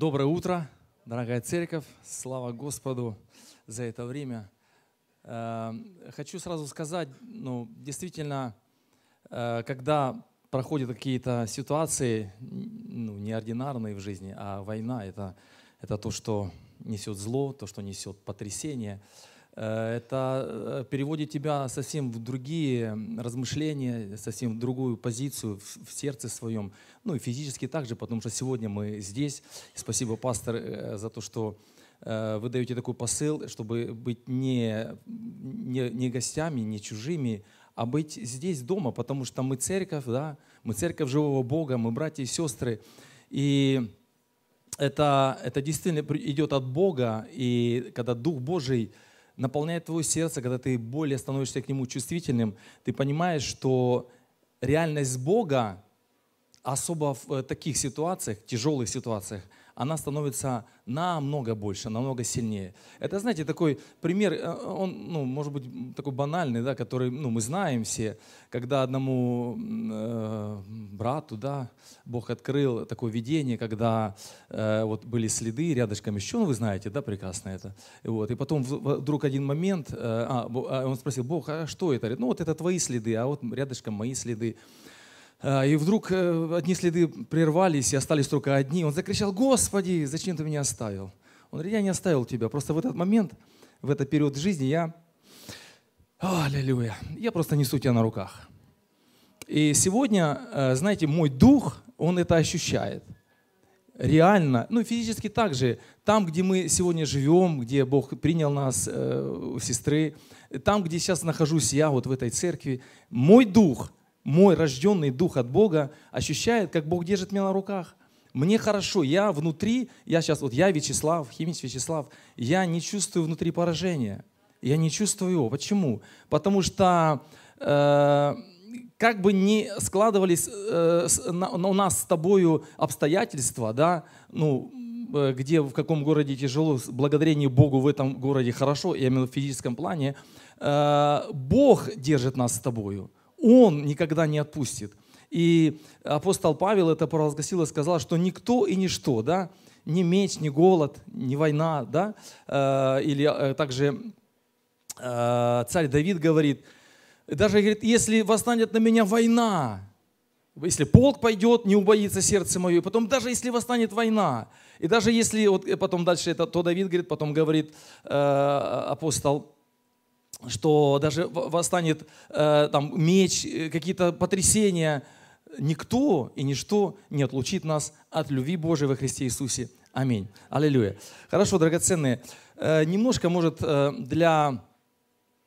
Доброе утро, дорогая церковь. Слава Господу за это время. Э, хочу сразу сказать, ну, действительно, э, когда проходят какие-то ситуации, ну, неординарные в жизни, а война это, — это то, что несет зло, то, что несет потрясение — Э, это э, переводит тебя совсем в другие размышления, совсем в другую позицию в, сердце своем, ну и физически также, потому что сегодня мы здесь. Спасибо, пастор, э, за то, что вы даете такой посыл, чтобы быть не, не, не гостями, не чужими, а быть здесь дома, потому что мы церковь, да, мы церковь живого Бога, мы братья и сестры. И это, это действительно идет от Бога, и когда Дух Божий – наполняет твое сердце, когда ты более становишься к нему чувствительным, ты понимаешь, что реальность Бога особо в э, таких ситуациях, тяжелых ситуациях – она становится намного больше, намного сильнее. Это, знаете, такой пример, э, он, ну, может быть, такой банальный, да, который, ну, мы знаем все, когда одному э, брату, да, Бог открыл такое видение, когда э, вот были следы рядышком еще, ну, вы знаете, да, прекрасно это. И вот, и потом вдруг один момент, э, а, а, он спросил, Бог, а что это? Ну, вот это твои следы, а вот рядышком мои следы. А, и вдруг э, одни следы прервались, и остались только одни. Он закричал, «Господи, зачем ты меня оставил?» Он говорит, «Я не оставил тебя, просто в этот момент, в этот период жизни я, О, аллилуйя, я просто несу тебя на руках». И сегодня, э, знаете, мой дух, он это ощущает – реально, ну физически также, там, где мы сегодня живем, где Бог принял нас э, сестры, там, где сейчас нахожусь я, вот в этой церкви, мой дух, мой рожденный дух от Бога ощущает, как Бог держит меня на руках. Мне хорошо, я внутри, я сейчас, вот я Вячеслав, химич Вячеслав, я не чувствую внутри поражения. Я не чувствую его. Почему? Потому что э, как бы ни складывались э, с, на, у нас с тобою обстоятельства, да, ну, э, где, в каком городе тяжело, благодарение Богу в этом городе хорошо, я имею в виду в физическом плане, э, Бог держит нас с тобою. Он никогда не отпустит. И апостол Павел это провозгласил и сказал, что никто и ничто, да, ни меч, ни голод, ни война, да, э, или э, также э, царь Давид говорит, даже говорит, если восстанет на меня война, если полк пойдет, не убоится сердце мое. И потом, даже если восстанет война, и даже если, вот потом дальше это, то Давид говорит, потом говорит э, апостол что даже восстанет э, там, меч, э, какие-то потрясения, никто и ничто не отлучит нас от любви Божией во Христе Иисусе. Аминь. Аллилуйя. Хорошо, драгоценные. Э, немножко, может, э, для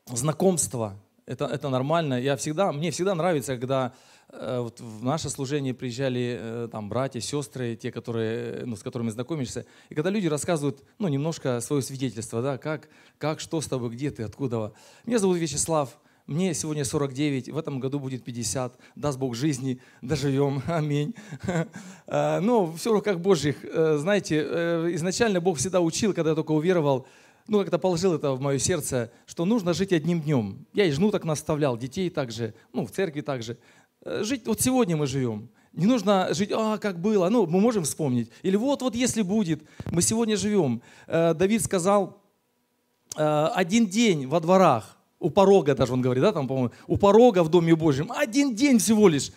знакомства это, это нормально. Я всегда, мне всегда нравится, когда э, вот в наше служение приезжали э, там братья, сестры, те, которые, э, ну, с которыми знакомишься, и когда люди рассказывают, ну, немножко свое свидетельство, да, как, как, что с тобой, где ты, откуда. Меня зовут Вячеслав, мне сегодня 49, в этом году будет 50. Даст Бог жизни, доживем. Аминь. Э, но все в руках Божьих. Э, знаете, изначально Бог всегда учил, когда я только уверовал, ну, как-то положил это в мое сердце, что нужно жить одним днем. Я и жену так наставлял, детей также, ну, в церкви также. Э, жить, вот сегодня мы живем. Не нужно жить, а, как было, ну, мы можем вспомнить. Или вот, вот если будет, мы сегодня живем. Э, Давид сказал, э, один день во дворах, у порога даже он говорит, да, там, по-моему, у порога в Доме Божьем, один день всего лишь,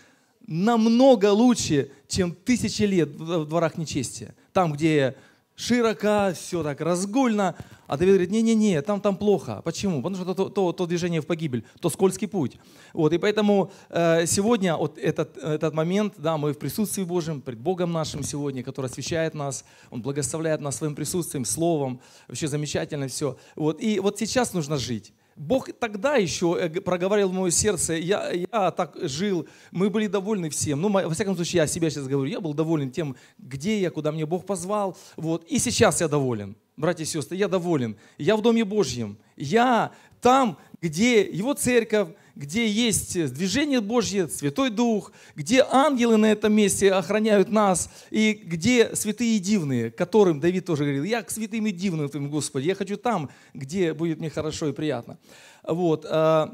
намного лучше, чем тысячи лет в дворах нечестия. Там, где широко, все так разгульно. А Давид говорит, не-не-не, там, там плохо. Почему? Потому что то, то, то движение в погибель, то скользкий путь. Вот, и поэтому э, сегодня вот этот, этот момент, да, мы в присутствии Божьем, пред Богом нашим сегодня, который освещает нас, Он благословляет нас своим присутствием, словом, вообще замечательно все. Вот, и вот сейчас нужно жить. Бог тогда еще э, проговорил в мое сердце, я, я так жил, мы были довольны всем. Ну, во всяком случае, я о себя сейчас говорю, я был доволен тем, где я, куда мне Бог позвал. Вот. И сейчас я доволен, братья и сестры, я доволен. Я в Доме Божьем, я там, где Его церковь, где есть движение Божье, Святой Дух, где ангелы на этом месте охраняют нас, и где святые и дивные, которым Давид тоже говорил, я к святым и дивным твоим, Господи, я хочу там, где будет мне хорошо и приятно. Вот. Э,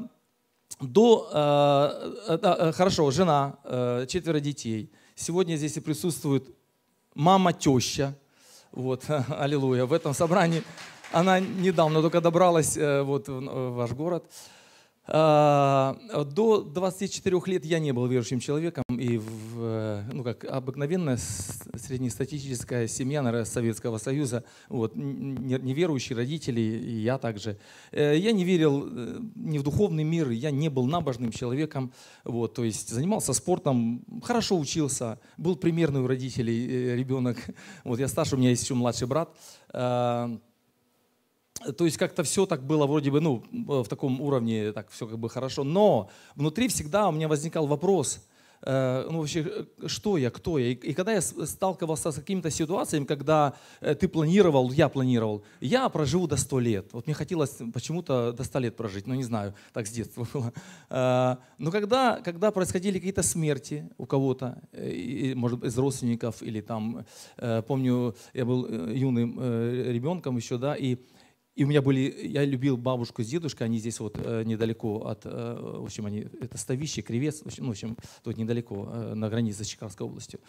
до, э, э, хорошо, жена, четверо детей. Сегодня здесь и присутствует мама, теща. Вот, аллилуйя, в этом собрании. Она недавно только добралась вот, в ваш город. А, до 24 лет я не был верующим человеком, и в, ну, как обыкновенная среднестатистическая семья наверное, Советского Союза, вот, неверующие родители, и я также. Э, я не верил э, ни в духовный мир, я не был набожным человеком, вот, то есть занимался спортом, хорошо учился, был примерный у родителей э, ребенок. Вот я старше, у меня есть еще младший брат. А, то есть как-то все так было вроде бы, ну, э, в таком уровне так все как бы хорошо, но внутри всегда у меня возникал вопрос, э, ну вообще, э, что я, кто я? И, когда я сталкивался с какими-то ситуациями, когда ты планировал, я планировал, я проживу до 100 лет. Вот мне хотелось почему-то до 100 лет прожить, но не знаю, так с детства было. но когда, когда происходили какие-то смерти у кого-то, может, из родственников или там, помню, я был юным ребенком еще, да, и и у меня были, я любил бабушку с дедушкой, они здесь вот э, недалеко от, э, в общем, они, это Ставище, Кривец, в общем, ну, в общем тут недалеко, э, на границе с Чикагской областью.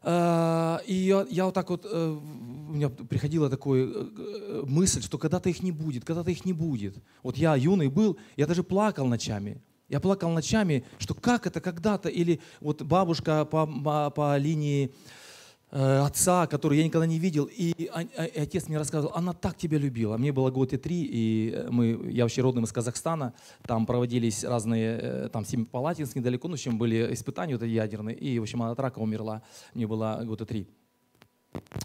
А, и я, я вот так вот, э, у меня приходила такая э, э, мысль, что когда-то их не будет, когда-то их не будет. Вот я юный был, я даже плакал ночами, я плакал ночами, что как это когда-то, или вот бабушка по, по, а, по линии Э, отца, который я никогда не видел. А, а, и, отец мне рассказывал, она так тебя любила. Мне было год и три, и э, мы, я вообще родом из Казахстана. Там проводились разные, э, там Семипалатинск недалеко, ну, в общем, были испытания вот, эти ядерные. И, в общем, она от рака умерла. Мне было год и три.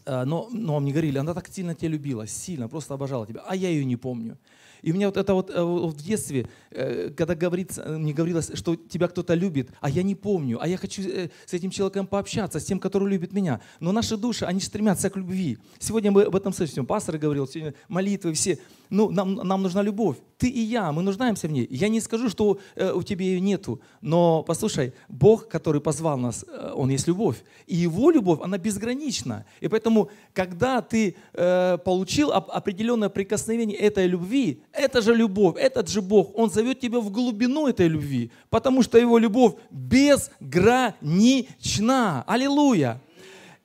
Но, но мне говорили, она так сильно тебя любила, сильно, просто обожала тебя. А я ее не помню. И у меня вот это вот э, в детстве, э, когда говорится, э, мне говорилось, что тебя кто-то любит, а я не помню, а я хочу с этим человеком пообщаться, с тем, который любит меня. Но наши души, они стремятся к любви. Сегодня мы об этом слышим. Пастор говорил, сегодня молитвы все ну, нам, нам нужна любовь. Ты и я, мы нуждаемся в ней. Я не скажу, что э, у тебя ее нету, но послушай, Бог, который позвал нас, э, Он есть любовь. И Его любовь, она безгранична. И поэтому, когда ты э, получил оп- определенное прикосновение этой любви, это же любовь, этот же Бог, Он зовет тебя в глубину этой любви, потому что Его любовь безгранична. Аллилуйя!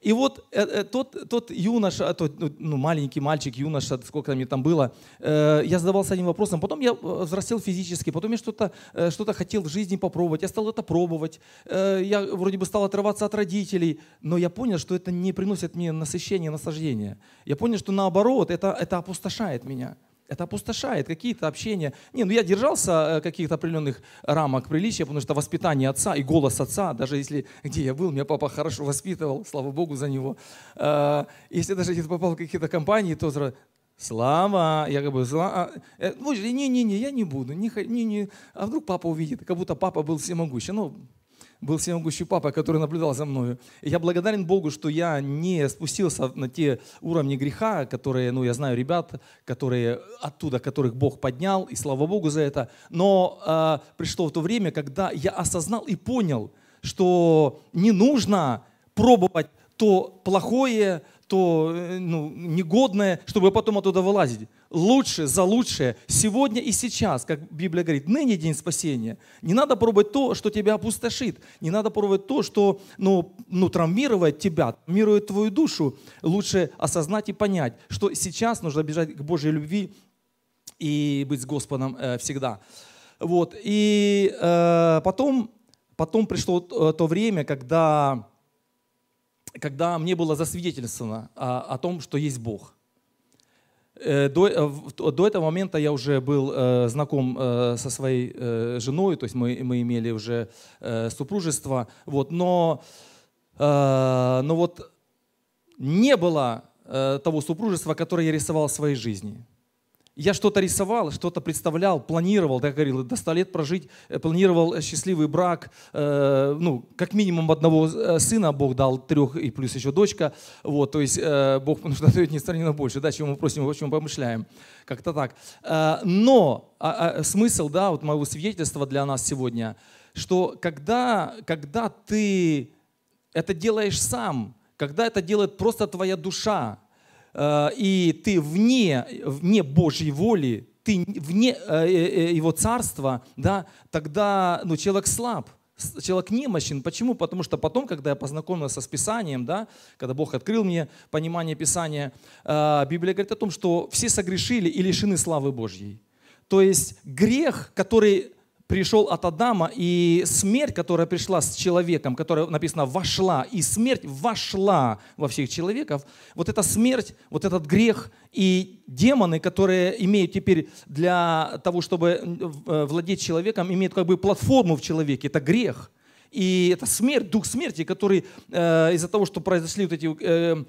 И вот э, э, тот, тот юноша, а, тот, ну, ну, маленький мальчик, юноша, сколько мне там было, э, я задавался одним вопросом. Потом я взрослел физически, потом я что-то что хотел в жизни попробовать. Я стал это пробовать. Я вроде бы стал отрываться от родителей, но я понял, что это не приносит мне насыщения, наслаждения. Я понял, что наоборот, это, это опустошает меня это опустошает какие-то общения. Не, ну я держался э, каких-то определенных рамок приличия, потому что воспитание отца и голос отца, даже если где я был, меня папа хорошо воспитывал, слава богу за него. Э, если даже где-то попал в какие-то компании, то сразу Слава, я говорю, слава. Ну, не-не-не, я не буду. Не, не, не. А вдруг папа увидит, как будто папа был всемогущий. Ну, был всемогущий папа, который наблюдал за мною. я благодарен Богу, что я не спустился на те уровни греха, которые, ну, я знаю ребят, которые оттуда, которых Бог поднял, и слава Богу за это. Но э, пришло то время, когда я осознал и понял, что не нужно пробовать то плохое, то э, ну, негодное, чтобы потом оттуда вылазить. Лучше за лучшее сегодня и сейчас, как Библия говорит, ныне день спасения. Не надо пробовать то, что тебя опустошит. Не надо пробовать то, что ну, ну, травмирует тебя, травмирует твою душу. Лучше осознать и понять, что сейчас нужно бежать к Божьей любви и быть с Господом э, всегда. Вот. И э, потом, потом пришло э, то время, когда когда мне было засвидетельствовано а, о, том, что есть Бог. Э, до, э, до этого момента я уже был э, знаком э, со своей э, женой, то есть мы, мы имели уже э, супружество, вот, но, э, но вот не было э, того супружества, которое я рисовал в своей жизни. Я что-то рисовал, что-то представлял, планировал, да, говорил, до 100 лет прожить, э, планировал счастливый брак, э, ну, как минимум одного э, сына Бог дал, трех и плюс еще дочка, вот, то есть э, Бог нужно дает несравненно больше, да, чем мы просим, о чем помышляем, как-то так. Э, но а, а, смысл, да, вот моего свидетельства для нас сегодня, что когда, когда ты это делаешь сам, когда это делает просто твоя душа, Э, и ты вне, вне Божьей воли, ты вне э, э, Его царства, да, тогда ну, человек слаб человек немощен. Почему? Потому что потом, когда я познакомился с Писанием, да, когда Бог открыл мне понимание Писания, Библия говорит о том, что все согрешили и лишены славы Божьей. То есть грех, который пришел от Адама, и смерть, которая пришла с человеком, которая написана «вошла», и смерть вошла во всех человеков, вот эта смерть, вот этот грех и демоны, которые имеют теперь для того, чтобы э, владеть человеком, имеют как бы платформу в человеке, это грех. И это смерть, дух смерти, который э, из-за того, что произошли вот эти... Э,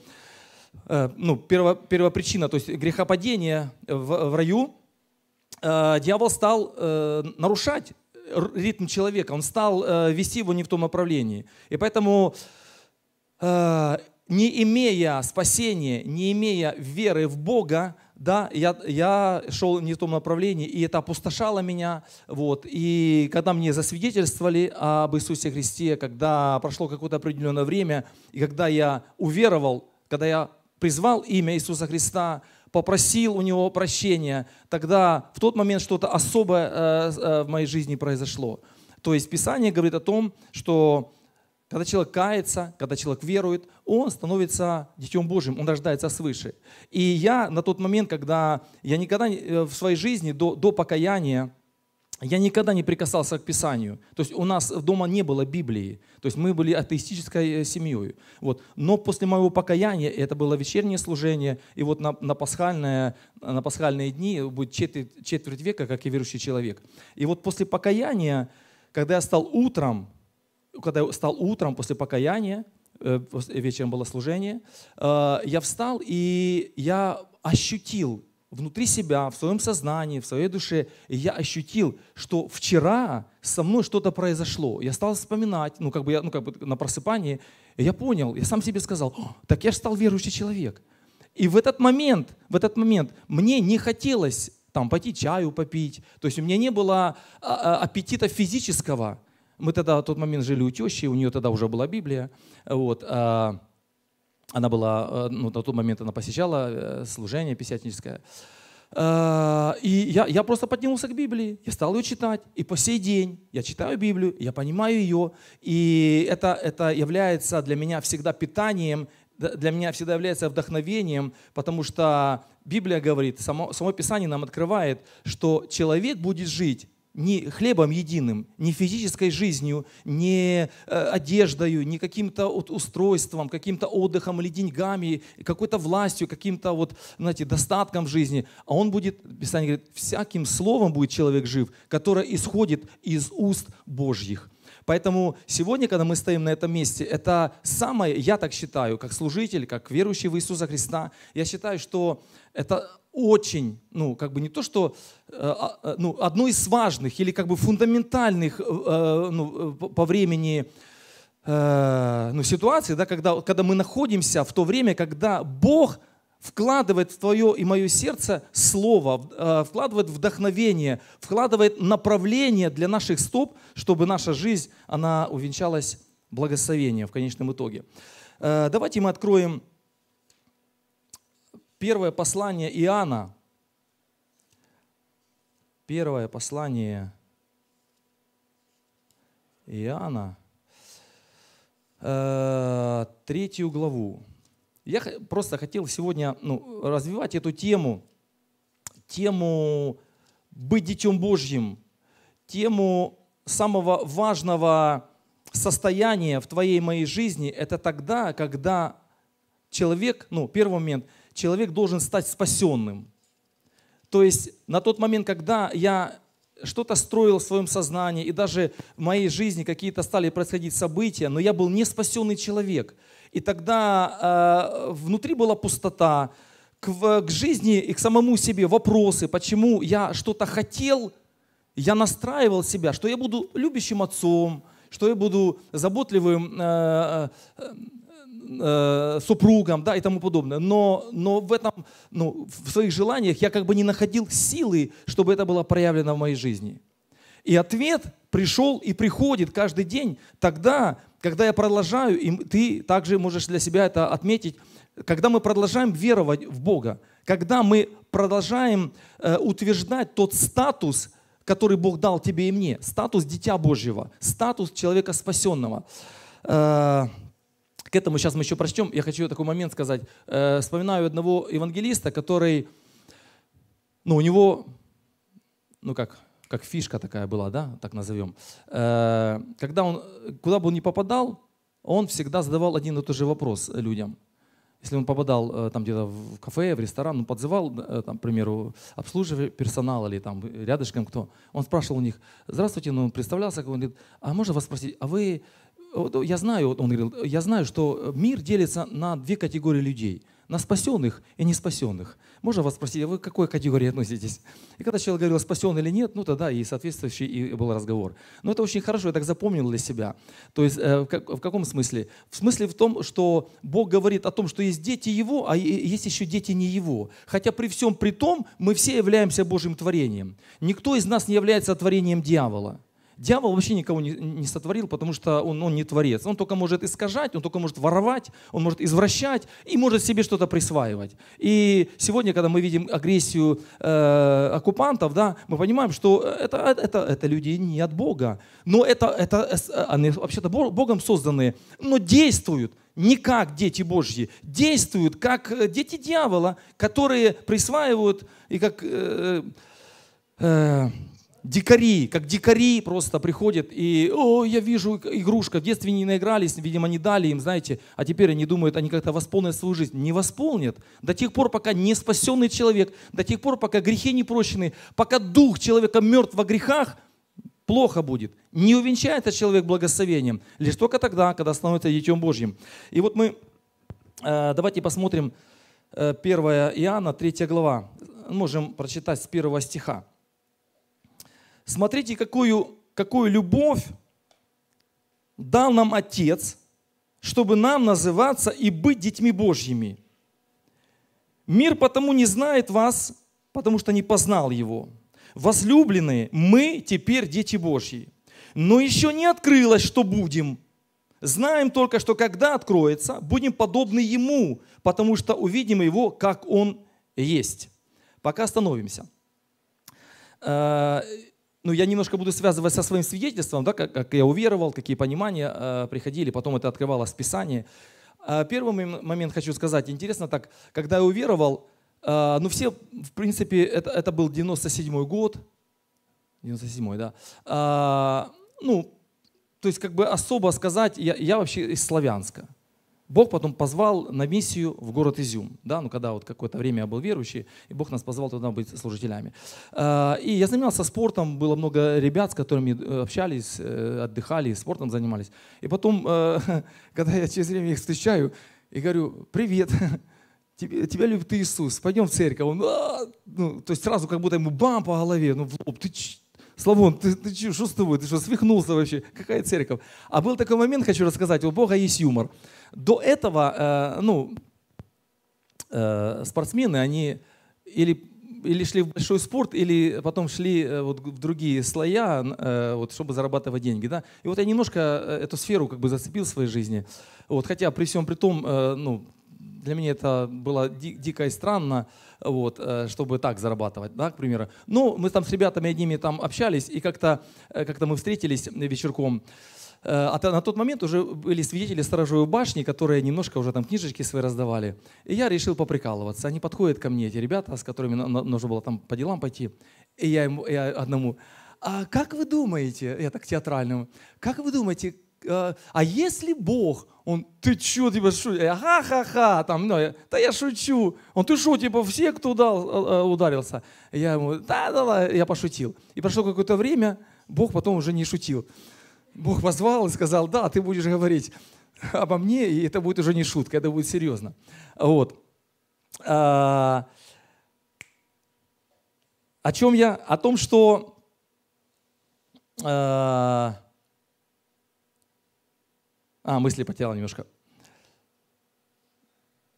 э ну, перво, первопричина, то есть грехопадение в, в раю, Э, дьявол стал э, нарушать ритм человека, он стал э, вести его не в том направлении. И поэтому, не имея спасения, не имея веры в Бога, да, я, я шел не в том направлении, и это опустошало меня. Вот. И когда мне засвидетельствовали об Иисусе Христе, когда прошло какое-то определенное время, и когда я уверовал, когда я призвал имя Иисуса Христа, попросил у него прощения, тогда в тот момент что-то особое э, э, в моей жизни произошло. То есть Писание говорит о том, что когда человек кается, когда человек верует, он становится Детем Божьим, он рождается свыше. И я на тот момент, когда я никогда э, в своей жизни до, до покаяния я никогда не прикасался к Писанию. То есть у нас дома не было Библии. То есть мы были атеистической э, семьей. Вот. Но после моего покаяния, это было вечернее служение, и вот на, на, пасхальное, на пасхальные дни будет четверть, четверть века, как и верующий человек. И вот после покаяния, когда я стал утром, когда я стал утром после покаяния, э, вечером было служение, э, я встал и я ощутил внутри себя, в своем сознании, в своей душе, и я ощутил, что вчера со мной что-то произошло. Я стал вспоминать, ну как бы я, ну как бы на просыпании, и я понял, я сам себе сказал, так я же стал верующий человек. И в этот момент, в этот момент мне не хотелось там пойти чаю попить, то есть у меня не было а, а, аппетита физического. Мы тогда в тот момент жили у тещи, у нее тогда уже была Библия, вот а, она была, э, ну, на тот момент она посещала э, служение писятническое. Э, и я, я просто поднялся к Библии, я стал ее читать, и по сей день я читаю Библию, я понимаю ее, и это, это является для меня всегда питанием, для меня всегда является вдохновением, потому что Библия говорит, само, само Писание нам открывает, что человек будет жить не хлебом единым, не физической жизнью, не э, одеждою, не каким-то вот устройством, каким-то отдыхом или деньгами, какой-то властью, каким-то вот, знаете, достатком жизни. А он будет, Писание говорит, всяким словом будет человек жив, которое исходит из уст Божьих. Поэтому сегодня, когда мы стоим на этом месте, это самое, я так считаю, как служитель, как верующий в Иисуса Христа, я считаю, что это очень, ну, как бы не то, что, э, а, э, ну, одно из важных или как бы фундаментальных э, ну, по времени ну, ситуаций, да, когда, когда мы находимся в то время, когда Бог вкладывает в твое и мое сердце слово, э, вкладывает вдохновение, вкладывает направление для наших стоп, чтобы наша жизнь, она увенчалась благословением в конечном итоге. Э, давайте мы откроем первое послание Иоанна. Первое послание Иоанна, э, третью главу. Я просто хотел сегодня ну, развивать эту тему, тему быть детем Божьим, тему самого важного состояния в твоей моей жизни. Это тогда, когда человек, ну, первый момент, человек должен стать спасенным. То есть на тот момент, когда я что-то строил в своем сознании, и даже в моей жизни какие-то стали происходить события, но я был не спасенный человек – и тогда э, внутри была пустота, к, к жизни и к самому себе вопросы, почему я что-то хотел, я настраивал себя, что я буду любящим отцом, что я буду заботливым э, э, э, супругом, да, и тому подобное. Но, но в этом, ну, в своих желаниях я как бы не находил силы, чтобы это было проявлено в моей жизни. И ответ пришел и приходит каждый день тогда, когда я продолжаю, и ты также можешь для себя это отметить, когда мы продолжаем веровать в Бога, когда мы продолжаем э, утверждать тот статус, который Бог дал тебе и мне, статус Дитя Божьего, статус человека спасенного. Э, к этому сейчас мы еще прочтем. Я хочу такой момент сказать. Э, вспоминаю одного евангелиста, который, ну, у него, ну как, как фишка такая была, да, так назовем. Э, когда он, куда бы он ни попадал, он всегда задавал один и тот же вопрос людям. Если он попадал э, там где-то в кафе, в ресторан, он подзывал, э, там, к примеру, обслуживающий персонал или там рядышком кто, он спрашивал у них, здравствуйте, ну, представлялся, он говорит, а можно вас спросить, а вы, я знаю, он говорил, я знаю, что мир делится на две категории людей, на спасенных и неспасенных. Можно вас спросить, а вы к какой категории относитесь? И когда человек говорил, спасен или нет, ну тогда и соответствующий и был разговор. Но это очень хорошо, я так запомнил для себя. То есть э, в, как, в каком смысле? В смысле в том, что Бог говорит о том, что есть дети Его, а есть еще дети не Его. Хотя при всем при том мы все являемся Божьим творением. Никто из нас не является творением дьявола. Дьявол вообще никого не, не сотворил, потому что он, он не творец. Он только может искажать, он только может воровать, он может извращать и может себе что-то присваивать. И сегодня, когда мы видим агрессию э, оккупантов, да, мы понимаем, что это, это, это люди не от Бога. Но это, это э, они вообще-то Богом созданы, но действуют не как дети Божьи, действуют как э, дети дьявола, которые присваивают и как... Э, э дикари, как дикари просто приходят и, о, я вижу игрушка, в детстве не наигрались, видимо, не дали им, знаете, а теперь они думают, они как-то восполнят свою жизнь. Не восполнят. До тех пор, пока не спасенный человек, до тех пор, пока грехи не прощены, пока дух человека мертв во грехах, плохо будет. Не увенчается человек благословением, лишь только тогда, когда становится детем Божьим. И вот мы, э, давайте посмотрим 1 э, Иоанна, 3 глава. Можем прочитать с первого стиха. Смотрите, какую, какую любовь дал нам Отец, чтобы нам называться и быть детьми Божьими. Мир потому не знает вас, потому что не познал его. Возлюбленные, мы теперь дети Божьи. Но еще не открылось, что будем. Знаем только, что когда откроется, будем подобны Ему, потому что увидим Его, как Он есть. Пока остановимся. Э, ну, я немножко буду связывать со своим свидетельством, да, как, как я уверовал, какие понимания э, приходили, потом это открывалось в Писании. Э, первый момент хочу сказать, интересно так, когда я уверовал, э, ну все, в принципе, это, это был 97 год, 97 да, э, ну, то есть как бы особо сказать, я, я вообще из Славянска, Бог потом позвал на миссию в город Изюм, да, ну когда вот какое-то время я был верующий, и Бог нас позвал туда быть служителями. А, и я занимался спортом, было много ребят, с которыми э, общались, э, отдыхали, спортом занимались. И потом, э, когда я через время их встречаю, и говорю, привет, тебя, тебя любит Иисус, пойдем в церковь. Он, «А, ну, то есть сразу как будто ему бам по голове, ну в лоб, ты Славон, ты, ты что с тобой? Ты что, свихнулся вообще? Какая церковь? А был такой момент, хочу рассказать, у Бога есть юмор. До этого, э, ну, э, спортсмены, они или, или шли в большой спорт, или потом шли э, вот, в другие слоя, э, вот, чтобы зарабатывать деньги. Да? И вот я немножко э, эту сферу как бы зацепил в своей жизни. Вот, хотя при всем при том, э, ну, для меня это было дико и странно, вот, э, чтобы так зарабатывать, да, к примеру. Но ну, мы там с ребятами одними там общались, и как-то э, как мы встретились вечерком. Э, а на тот момент уже были свидетели сторожевой башни, которые немножко уже там книжечки свои раздавали. И я решил поприкалываться. Они подходят ко мне, эти ребята, с которыми нужно было там по делам пойти. И я, ему, я одному, а как вы думаете, я так театральному, как вы думаете, Э, а если Бог, он, ты чё, типа, шу, Ага, ха ха там, ну, да я шучу. Он, ты что, типа, все, кто дал, э, э, ударился. Я ему, да, давай, я пошутил. И прошло какое-то время, Бог потом уже не шутил. Бог позвал и сказал, да, ты будешь говорить обо мне, и это будет уже не шутка, это будет серьезно. Вот. А, о чем я? О том, что а, а, мысли потерял немножко.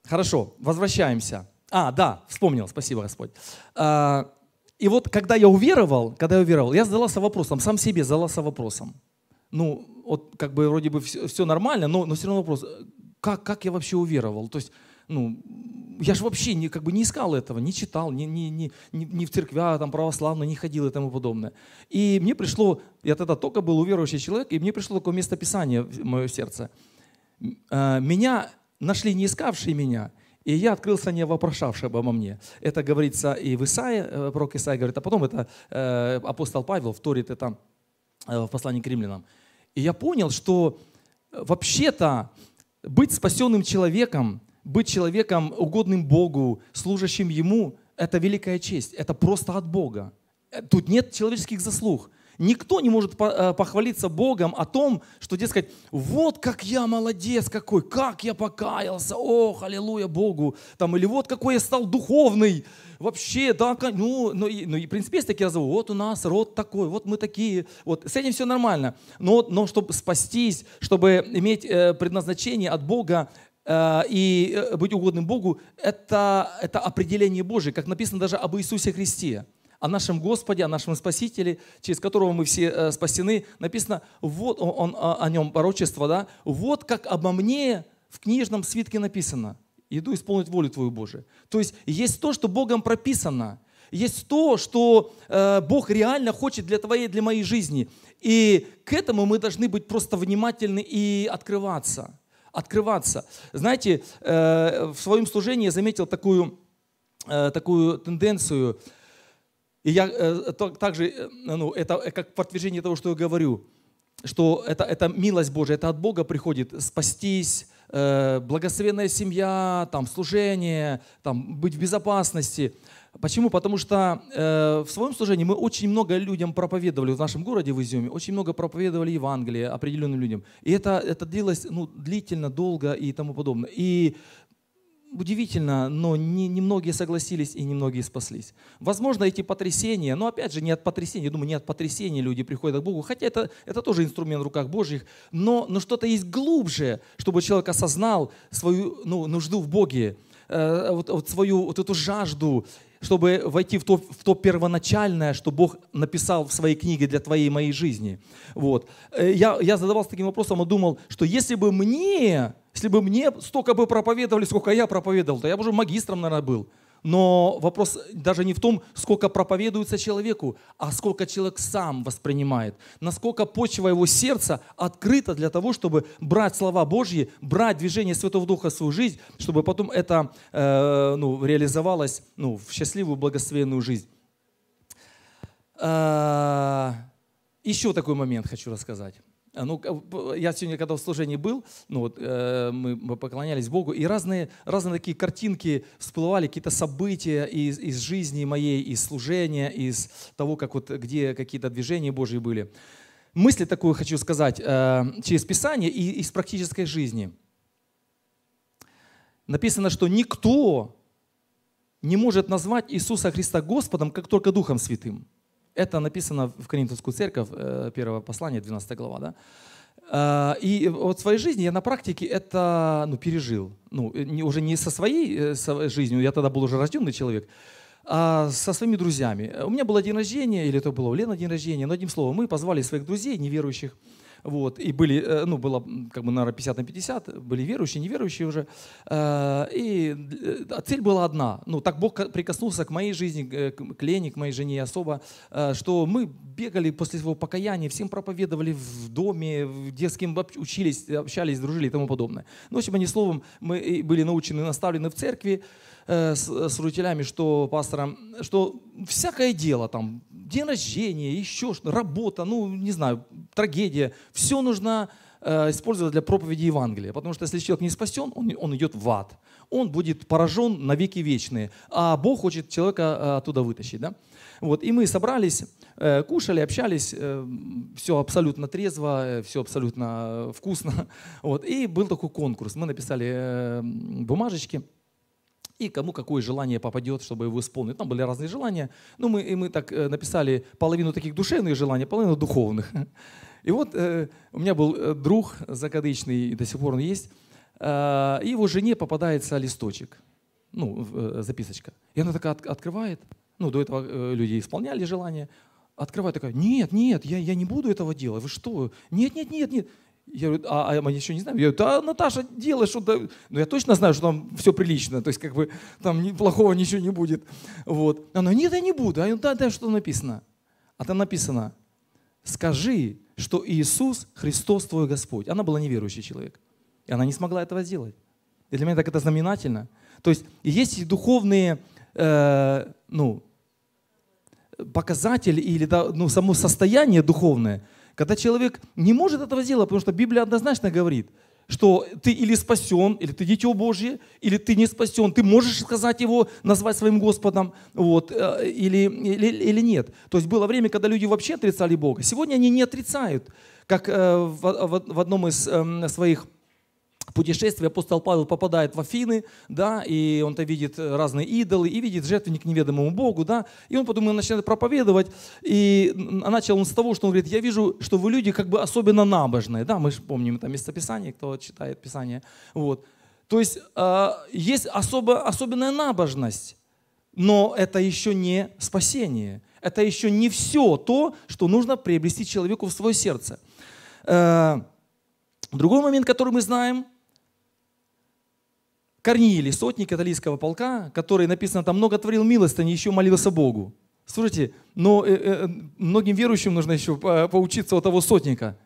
Хорошо, возвращаемся. А, да, вспомнил, спасибо, Господь. А, и вот когда я уверовал, когда я уверовал, я задался вопросом, сам себе задался вопросом. Ну, вот как бы вроде бы все, все нормально, но, но все равно вопрос, э, как, как я вообще уверовал? То есть ну, я же вообще не, как бы не искал этого, не читал, не, не, не, не в церквя а там, православно не ходил и тому подобное. И мне пришло, я тогда только был уверующий человек, и мне пришло такое местописание в мое сердце. А, меня нашли не искавшие меня, и я открылся не вопрошавший обо мне. Это говорится и в Исаии, э, пророк Исаия говорит, а потом это э, апостол Павел вторит это э, в послании к римлянам. И я понял, что вообще-то быть спасенным человеком быть человеком, угодным Богу, служащим Ему, это великая честь. Это просто от Бога. Э, тут нет человеческих заслуг. Никто не может э, похвалиться Богом о том, что, дескать, вот как я молодец какой, как я покаялся, ох аллилуйя Богу, там, или вот какой я стал духовный, вообще, да, ну, ну, и, ну и, в принципе, есть такие разговоры, вот у нас род такой, вот мы такие, вот, с этим все нормально, но, но чтобы спастись, чтобы иметь э, предназначение от Бога, Э, и э, быть угодным Богу, это, это определение Божие, как написано даже об Иисусе Христе, о нашем Господе, о нашем Спасителе, через которого мы все э, спасены. Написано, вот он, о нем пророчество, да, вот как обо мне в книжном свитке написано. Иду исполнить волю Твою Божию. То есть есть то, что Богом прописано. Есть то, что Бог реально хочет для твоей, для моей жизни. И к этому мы должны быть просто внимательны и открываться открываться. Знаете, э, в своем служении я заметил такую, э, такую тенденцию, и я э, также, ну, это как подтверждение того, что я говорю, что это, это милость Божия, это от Бога приходит спастись, благословенная семья, там, служение, там, быть в безопасности – Почему? Потому что э, в своем служении мы очень много людям проповедовали в нашем городе, в Изюме, очень много проповедовали Евангелие определенным людям. И это, это длилось ну, длительно, долго и тому подобное. И удивительно, но немногие не, многие согласились и немногие спаслись. Возможно, эти потрясения, но опять же, не от потрясения, думаю, не от потрясения люди приходят к Богу, хотя это, это тоже инструмент в руках Божьих, но, но что-то есть глубже, чтобы человек осознал свою ну, нужду в Боге, э, вот, вот свою вот эту жажду чтобы войти в то, в то первоначальное, что Бог написал в своей книге для твоей и моей жизни. Вот. Э, я, я задавался таким вопросом и думал, что если бы мне, если бы мне столько бы проповедовали, сколько я проповедовал, то я бы уже магистром, наверное, был. Но вопрос даже не в том, сколько проповедуется человеку, а сколько человек сам воспринимает. Насколько почва его сердца открыта для того, чтобы брать слова Божьи, брать движение Святого Духа в свою жизнь, чтобы потом это э, ну, реализовалось ну, в счастливую, благословенную жизнь. Э, еще такой момент хочу рассказать. А, ну, э, я сегодня, когда в служении был, ну, вот, э, мы поклонялись Богу, и разные, разные такие картинки всплывали, какие-то события из, из жизни моей, из служения, из того, как вот, где какие-то движения Божьи были. Мысль такую хочу сказать э, через Писание и из практической жизни. Написано, что никто не может назвать Иисуса Христа Господом, как только Духом Святым. Это написано в Коринфянскую церковь, э, первое послание, 12 глава. Да? Э, и вот в своей жизни я на практике это ну, пережил. Ну, э, уже не со своей со жизнью, я тогда был уже рожденный человек, а со своими друзьями. У меня было день рождения, или это было у Лены день рождения, но одним словом, мы позвали своих друзей, неверующих, вот, и были, э, ну, было как бы, наверное, 50 на 50, были верующие, неверующие уже. Э, и э, цель была одна. Ну, так Бог прикоснулся к моей жизни, к Лене, к моей жене особо, что мы бегали после своего покаяния, всем проповедовали в доме, в детском учились, общались, дружили и тому подобное. Ну, в общем, они словом, мы были научены, наставлены в церкви, Э, с, э, с руителями, что пастором, что всякое дело там, день рождения, еще что, работа, ну, не знаю, трагедия, все нужно э, использовать для проповеди Евангелия. Потому что если человек не спасен, он, он идет в ад. Он будет поражен на веки вечные. А Бог хочет человека э, оттуда вытащить. Да? Вот, и мы собрались, э, кушали, общались, э, все абсолютно трезво, э, все абсолютно вкусно. Вот, и был такой конкурс. Мы написали бумажечки и кому какое желание попадет, чтобы его исполнить. Там были разные желания. Ну, мы, и мы так э, написали половину таких душевных желаний, а половину духовных. И вот э, у меня был э, друг закадычный, до сих пор он есть, э, и его жене попадается листочек, ну, э, записочка. И она такая от, открывает, ну, до этого э, люди исполняли желания, открывает такая, нет, нет, я, я не буду этого делать, вы что? Нет, нет, нет, нет. Я говорю, а, а я еще не знаю. Я говорю, да, Наташа, делай что-то. Но я точно знаю, что там все прилично, то есть как бы там плохого ничего не будет. Вот. Она, нет, я не буду. А говорю, да, да, что написано? А там написано, скажи, что Иисус Христос твой Господь. Она была неверующий человек. И она не смогла этого сделать. И для меня так это знаменательно. То есть есть духовные э, ну, показатели или ну, само состояние духовное – когда человек не может этого сделать, потому что Библия однозначно говорит, что ты или спасен, или ты дитё Божье, или ты не спасен. Ты можешь сказать его, назвать своим Господом, вот, э, или, или, или нет. То есть было время, когда люди вообще отрицали Бога. Сегодня они не отрицают, как э, в, в, в одном из эм, своих в путешествии апостол Павел попадает в Афины, да, и он-то видит разные идолы, и видит жертвенник неведомому Богу, да, и он потом начинает проповедовать, и начал он с того, что он говорит, я вижу, что вы люди как бы особенно набожные, да, мы же помним это местописание, кто читает Писание, вот. То есть э, есть особо, особенная набожность, но это еще не спасение, это еще не все то, что нужно приобрести человеку в свое сердце. Э, другой момент, который мы знаем, Корнилий, сотник католического полка, который, написано там, много творил милостыни, еще молился Богу. Слушайте, но э, э, э многим верующим нужно еще э, поучиться у того сотника.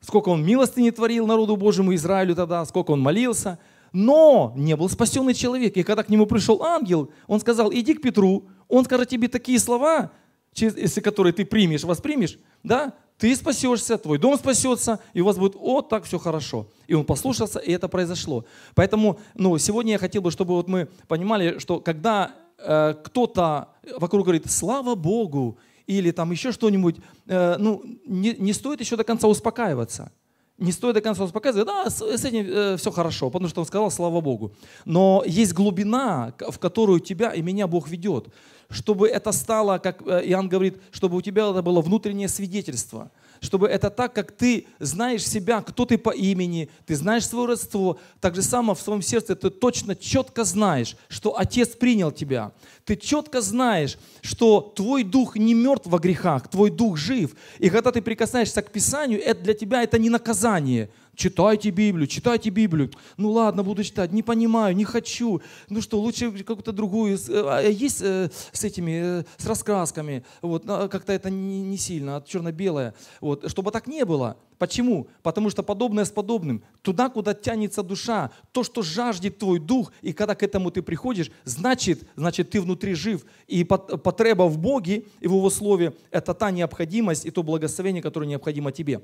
Сколько он милостыни творил народу Божьему, Израилю тогда, сколько он молился. Но не был спасенный человек. И когда к нему пришел ангел, он сказал, иди к Петру, он скажет тебе такие слова, через, если которые ты примешь, воспримешь, да, ты спасешься, твой дом спасется, и у вас будет, о, так все хорошо. И он послушался, и это произошло. Поэтому ну, сегодня я хотел бы, чтобы вот мы понимали, что когда э, кто-то вокруг говорит «Слава Богу!» или там еще что-нибудь, э, ну, не, не стоит еще до конца успокаиваться. Не стоит до конца успокаиваться, да, с, с этим э, все хорошо, потому что он сказал «Слава Богу!» Но есть глубина, в которую тебя и меня Бог ведет чтобы это стало, как э, Иоанн говорит, чтобы у тебя это было внутреннее свидетельство, чтобы это так, как ты знаешь себя, кто ты по имени, ты знаешь свое родство, так же само в своем сердце ты точно четко знаешь, что Отец принял тебя. Ты четко знаешь, что твой дух не мертв во грехах, твой дух жив. И когда ты прикасаешься к Писанию, это для тебя это не наказание – читайте Библию, читайте Библию. Ну ладно, буду читать, не понимаю, не хочу. Ну что, лучше какую-то другую. Э, а, есть э, с этими, э, с раскрасками, вот, как-то это не, не сильно, а черно-белое. Вот, чтобы так не было. Почему? Потому что подобное с подобным. Туда, куда тянется душа, то, что жаждет твой дух, и когда к этому ты приходишь, значит, значит ты внутри жив. И потреба в Боге и в Его Слове – это та необходимость и то благословение, которое необходимо тебе.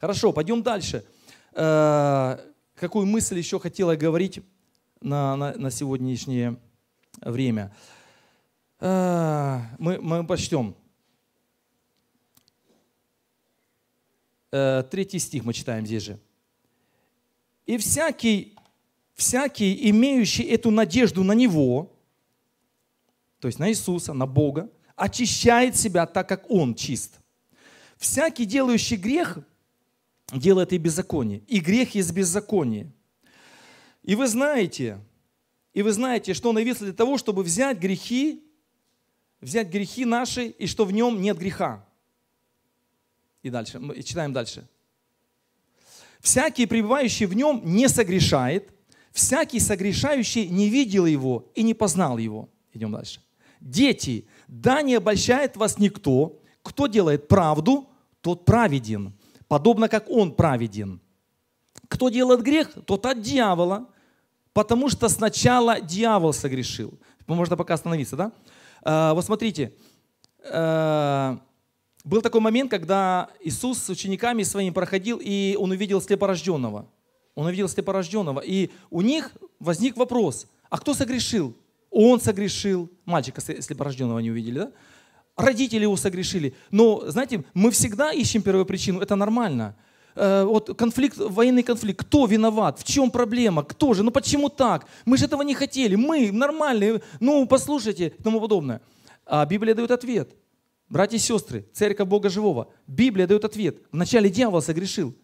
Хорошо, пойдем дальше. Э, какую мысль еще хотела говорить на, на, на сегодняшнее время? Э, мы, мы почтем. Э, третий стих мы читаем здесь же. «И всякий, всякий, имеющий эту надежду на Него, то есть на Иисуса, на Бога, очищает себя так, как Он чист. Всякий, делающий грех, дело это и беззаконие. И грех есть беззаконие. И вы знаете, и вы знаете, что он явился для того, чтобы взять грехи, взять грехи наши, и что в нем нет греха. И дальше, мы читаем дальше. «Всякий, пребывающий в нем, не согрешает, всякий согрешающий не видел его и не познал его». Идем дальше. «Дети, да не обольщает вас никто, кто делает правду, тот праведен, подобно как он праведен. Кто делает грех, тот от дьявола, потому что сначала дьявол согрешил. Можно пока остановиться, да? А, вот смотрите, а, был такой момент, когда Иисус с учениками своими проходил, и он увидел слепорожденного. Он увидел слепорожденного, и у них возник вопрос, а кто согрешил? Он согрешил. Мальчика слепорожденного не увидели, да? родители его согрешили. Но, знаете, мы всегда ищем первопричину, это нормально. Э, вот конфликт, военный конфликт, кто виноват, в чем проблема, кто же, ну почему так, мы же этого не хотели, мы нормальные, ну послушайте и тому подобное. А Библия дает ответ. Братья и сестры, церковь Бога Живого, Библия дает ответ. Вначале дьявол согрешил.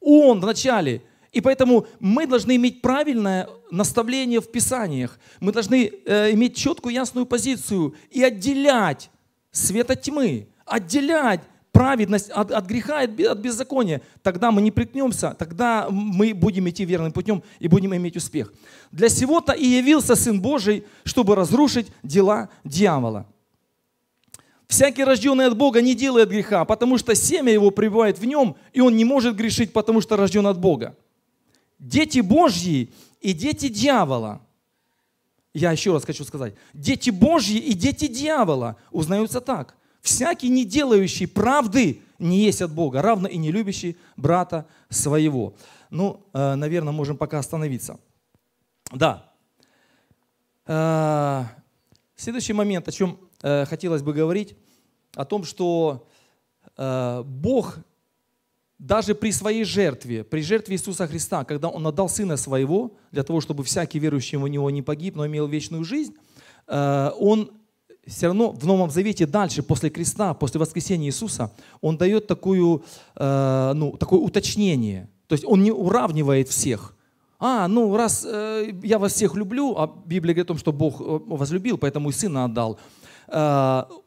Он вначале. И поэтому мы должны иметь правильное наставление в Писаниях. Мы должны э, иметь четкую, ясную позицию и отделять свет от тьмы, отделять праведность от, от греха, от, от беззакония. Тогда мы не приткнемся, тогда мы будем идти верным путем и будем иметь успех. Для сего-то и явился Сын Божий, чтобы разрушить дела дьявола. Всякий, рожденный от Бога, не делает греха, потому что семя его пребывает в нем, и он не может грешить, потому что рожден от Бога. Дети Божьи и дети дьявола – я еще раз хочу сказать. Дети Божьи и дети дьявола узнаются так. Всякий не делающий правды не есть от Бога, равно и не любящий брата своего. Ну, э, наверное, можем пока остановиться. Да. Э, следующий момент, о чем э, хотелось бы говорить, о том, что Бог даже при своей жертве, при жертве Иисуса Христа, когда Он отдал Сына Своего, для того, чтобы всякий верующий в Него не погиб, но имел вечную жизнь, э, Он все равно в Новом Завете дальше, после креста, после воскресения Иисуса, Он дает такую, э, ну, такое уточнение. То есть Он не уравнивает всех. А, ну раз э, я вас всех люблю, а Библия говорит о том, что Бог возлюбил, поэтому и Сына отдал.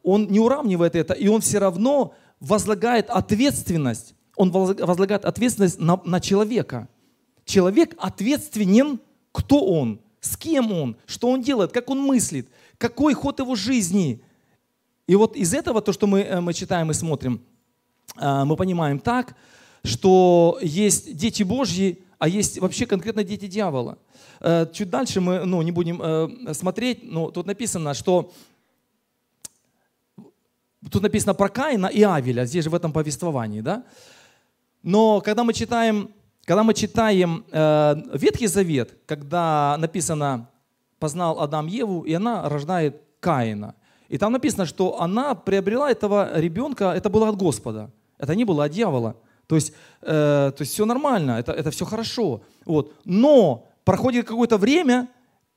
Он не уравнивает это, и Он все равно возлагает ответственность он возлагает ответственность на, на человека. Человек ответственен, кто он, с кем он, что он делает, как он мыслит, какой ход его жизни. И вот из этого, то, что мы, э, мы читаем и смотрим, э, мы понимаем так, что есть дети Божьи, а есть вообще конкретно дети дьявола. Э, чуть дальше мы ну, не будем смотреть, но тут написано, что тут написано про Каина и Авеля, здесь же в этом повествовании, да? Но когда мы читаем, когда мы читаем э, Ветхий Завет, когда написано «познал Адам Еву», и она рождает Каина. И там написано, что она приобрела этого ребенка, это было от Господа, это не было от дьявола. То есть, э, то есть все нормально, это, это все хорошо. Вот. Но проходит какое-то время,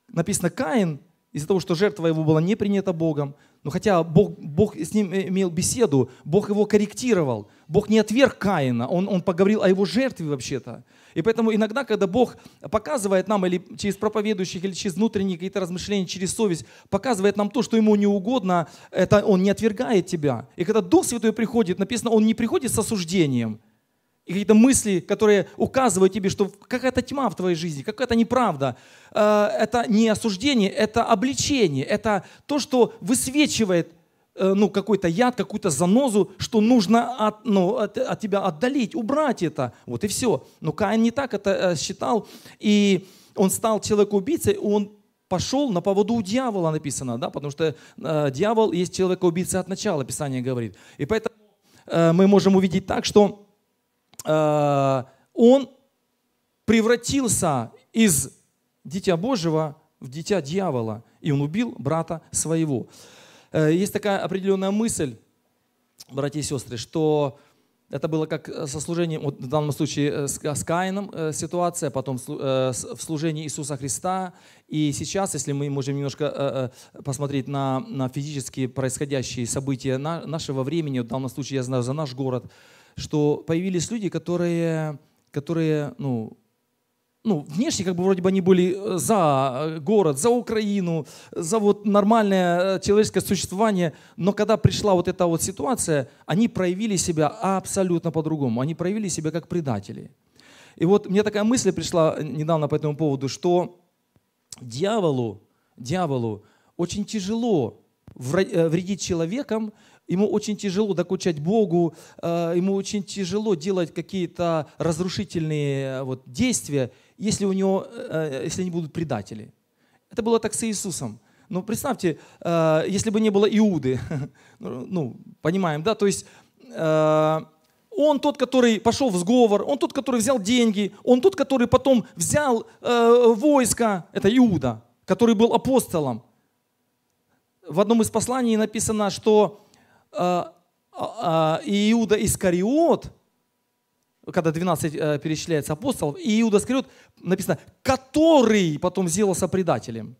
написано Каин, из-за того, что жертва его была не принята Богом, но ну, хотя Бог, Бог с ним э, имел беседу, Бог его корректировал, Бог не отверг Каина, он, он поговорил о его жертве вообще-то. И поэтому иногда, когда Бог показывает нам или через проповедующих, или через внутренние какие-то размышления, через совесть, показывает нам то, что ему не угодно, это он не отвергает тебя. И когда Дух Святой приходит, написано, он не приходит с осуждением – и какие-то мысли, которые указывают тебе, что какая-то тьма в твоей жизни, какая-то неправда. Э, это не осуждение, это обличение, это то, что высвечивает э, ну, какой-то яд, какую-то занозу, что нужно от, ну, от, от тебя отдалить, убрать это. Вот и все. Но Каин не так это э, считал. И он стал человек-убийцей, он пошел на поводу у дьявола, написано, да, потому что э, дьявол есть человек-убийца от начала, Писание говорит. И поэтому э, мы можем увидеть так, что Э, он превратился из дитя Божьего в дитя дьявола, и он убил брата своего. Э, есть такая определенная мысль, братья и сестры, что это было как э, со служением, вот в данном случае с Каином ситуация, а потом в служении Иисуса Христа. И сейчас, если мы можем немножко посмотреть на, на физические происходящие события нашего времени, в данном случае я знаю за наш город, что появились люди, которые, которые ну, ну, внешне как бы вроде бы они были э, за город, за Украину, за вот нормальное э, человеческое существование, но когда пришла вот эта вот ситуация, они проявили себя абсолютно по-другому, они проявили себя как предатели. И вот мне такая мысль пришла э, недавно по этому поводу, что дьяволу, дьяволу очень тяжело вредить человеком, Ему очень тяжело докучать Богу, э, ему очень тяжело делать какие-то разрушительные э, вот, действия, если у него, э, если не будут предатели. Это было так с Иисусом. Но ну, представьте, если бы не было Иуды, ну, ну, понимаем, да, то есть он тот, который пошел в сговор, он тот, который взял деньги, он тот, который потом взял войско, это Иуда, который был апостолом. В одном из посланий написано, что а, а, а, и Иуда Искариот, когда 12 э, перечисляется апостолов, и Иуда Искариот написано, который потом сделался предателем.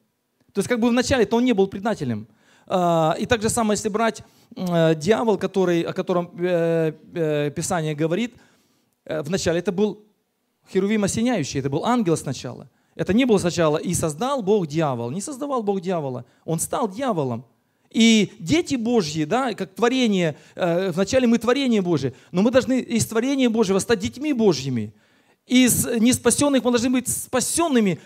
То есть как бы вначале-то он не был предателем. И так же самое, если брать э, дьявол, который, о котором э, Писание говорит, вначале это был Херувим осеняющий, это был ангел сначала. Это не было сначала и создал Бог дьявол. Не создавал Бог дьявола. Он стал дьяволом. И дети Божьи, да, как творение, э, вначале мы творение Божье, но мы должны из творения Божьего стать детьми Божьими. Из неспасенных мы должны быть спасенными,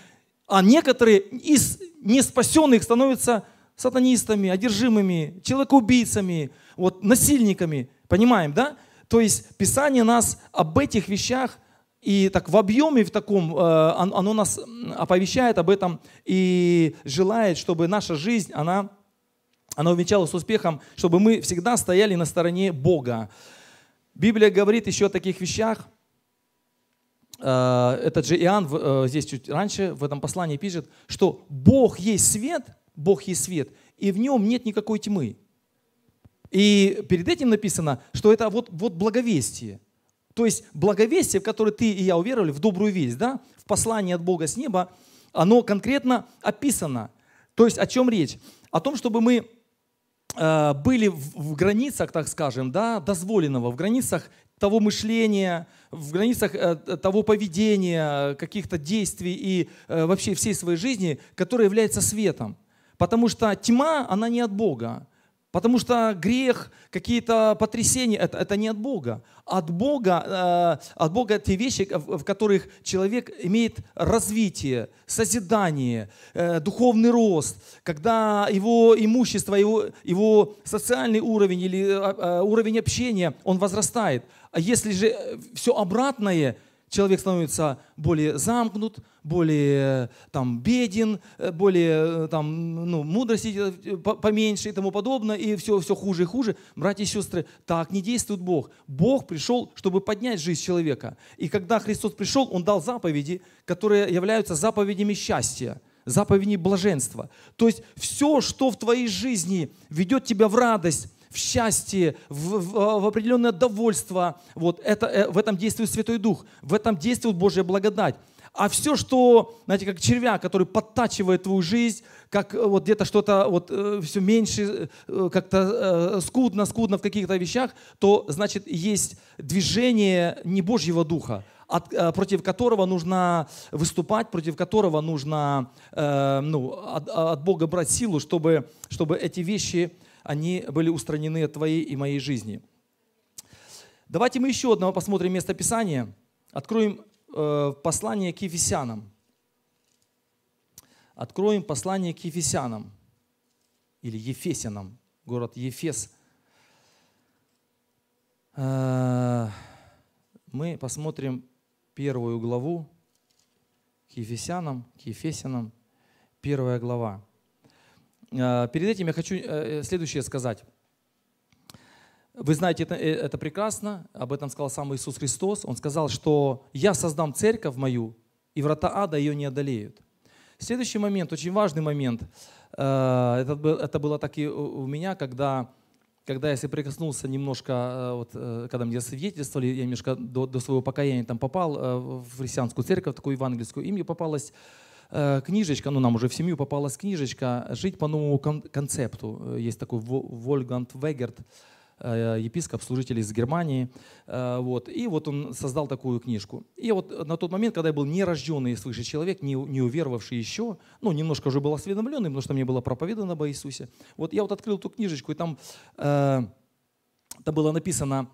а некоторые из неспасенных становятся сатанистами, одержимыми, человекоубийцами, вот, насильниками. Понимаем, да? То есть Писание нас об этих вещах и так в объеме в таком э, оно нас оповещает об этом и желает, чтобы наша жизнь, она она увенчалась успехом, чтобы мы всегда стояли на стороне Бога. Библия говорит еще о таких вещах. Э, этот же Иоанн э, здесь чуть раньше в этом послании пишет, что Бог есть свет, Бог есть свет, и в нем нет никакой тьмы. И перед этим написано, что это вот, вот благовестие. То есть благовестие, в которое ты и я уверовали, в добрую весть, да, в послание от Бога с неба, оно конкретно описано. То есть о чем речь? О том, чтобы мы Э, были в границах, так скажем, да, дозволенного, в границах того мышления, в границах э, того поведения, каких-то действий и э, вообще всей своей жизни, которая является светом. Потому что тьма, она не от Бога. Потому что грех, какие-то потрясения, это, это не от Бога. От Бога, э, от Бога те вещи, в, в которых человек имеет развитие, созидание, э, духовный рост, когда его имущество, его, его социальный уровень или э, э уровень общения, он возрастает. А если же э, все обратное – человек становится более замкнут, более там, беден, э, более э, там, ну, мудрости э, поменьше и тому подобное, и все, все хуже и хуже. Братья и сестры, так не действует Бог. Бог пришел, чтобы поднять жизнь человека. И когда Христос пришел, Он дал заповеди, которые являются заповедями счастья заповеди блаженства. То есть все, что в твоей жизни ведет тебя в радость, в счастье, в, в, э, в определенное довольство. Вот это, э, в этом действует Святой Дух, в этом действует Божья благодать. А все, что, знаете, как червя, который подтачивает твою жизнь, как э, вот где-то что-то вот все меньше, как-то скудно, скудно в каких-то вещах, то, значит, есть движение не Божьего Духа, от, против которого нужно выступать, против которого нужно э, ну, от, от Бога брать силу, чтобы, чтобы эти вещи они были устранены от твоей и моей жизни. Давайте мы еще одного посмотрим место Писания. Откроем э, послание к Ефесянам. Откроем послание к Ефесянам или Ефесянам, город Ефес. Э, мы посмотрим первую главу к Ефесянам, к Ефесянам, первая глава. А, перед этим я хочу э, следующее сказать. Вы знаете, это, э, это прекрасно, об этом сказал сам Иисус Христос. Он сказал, что «я создам церковь мою, и врата ада ее не одолеют». Следующий момент, очень важный момент, э, это, это было так и у меня, когда, когда я соприкоснулся немножко, вот, когда мне свидетельствовали, я немножко до, до своего покаяния там попал в христианскую церковь, такую евангельскую, и мне попалась Э, книжечка, ну нам уже в семью попалась книжечка «Жить по новому концепту». Э, есть такой Вольгант Вегерт, э, епископ, служитель из Германии. Вот. И вот он создал такую книжку. И вот на тот момент, когда я был нерожденный свыше человек, не, не уверовавший еще, ну, немножко уже был осведомленный, потому что мне было проповедано об Иисусе. Вот я вот открыл эту книжечку, и там, э, там было написано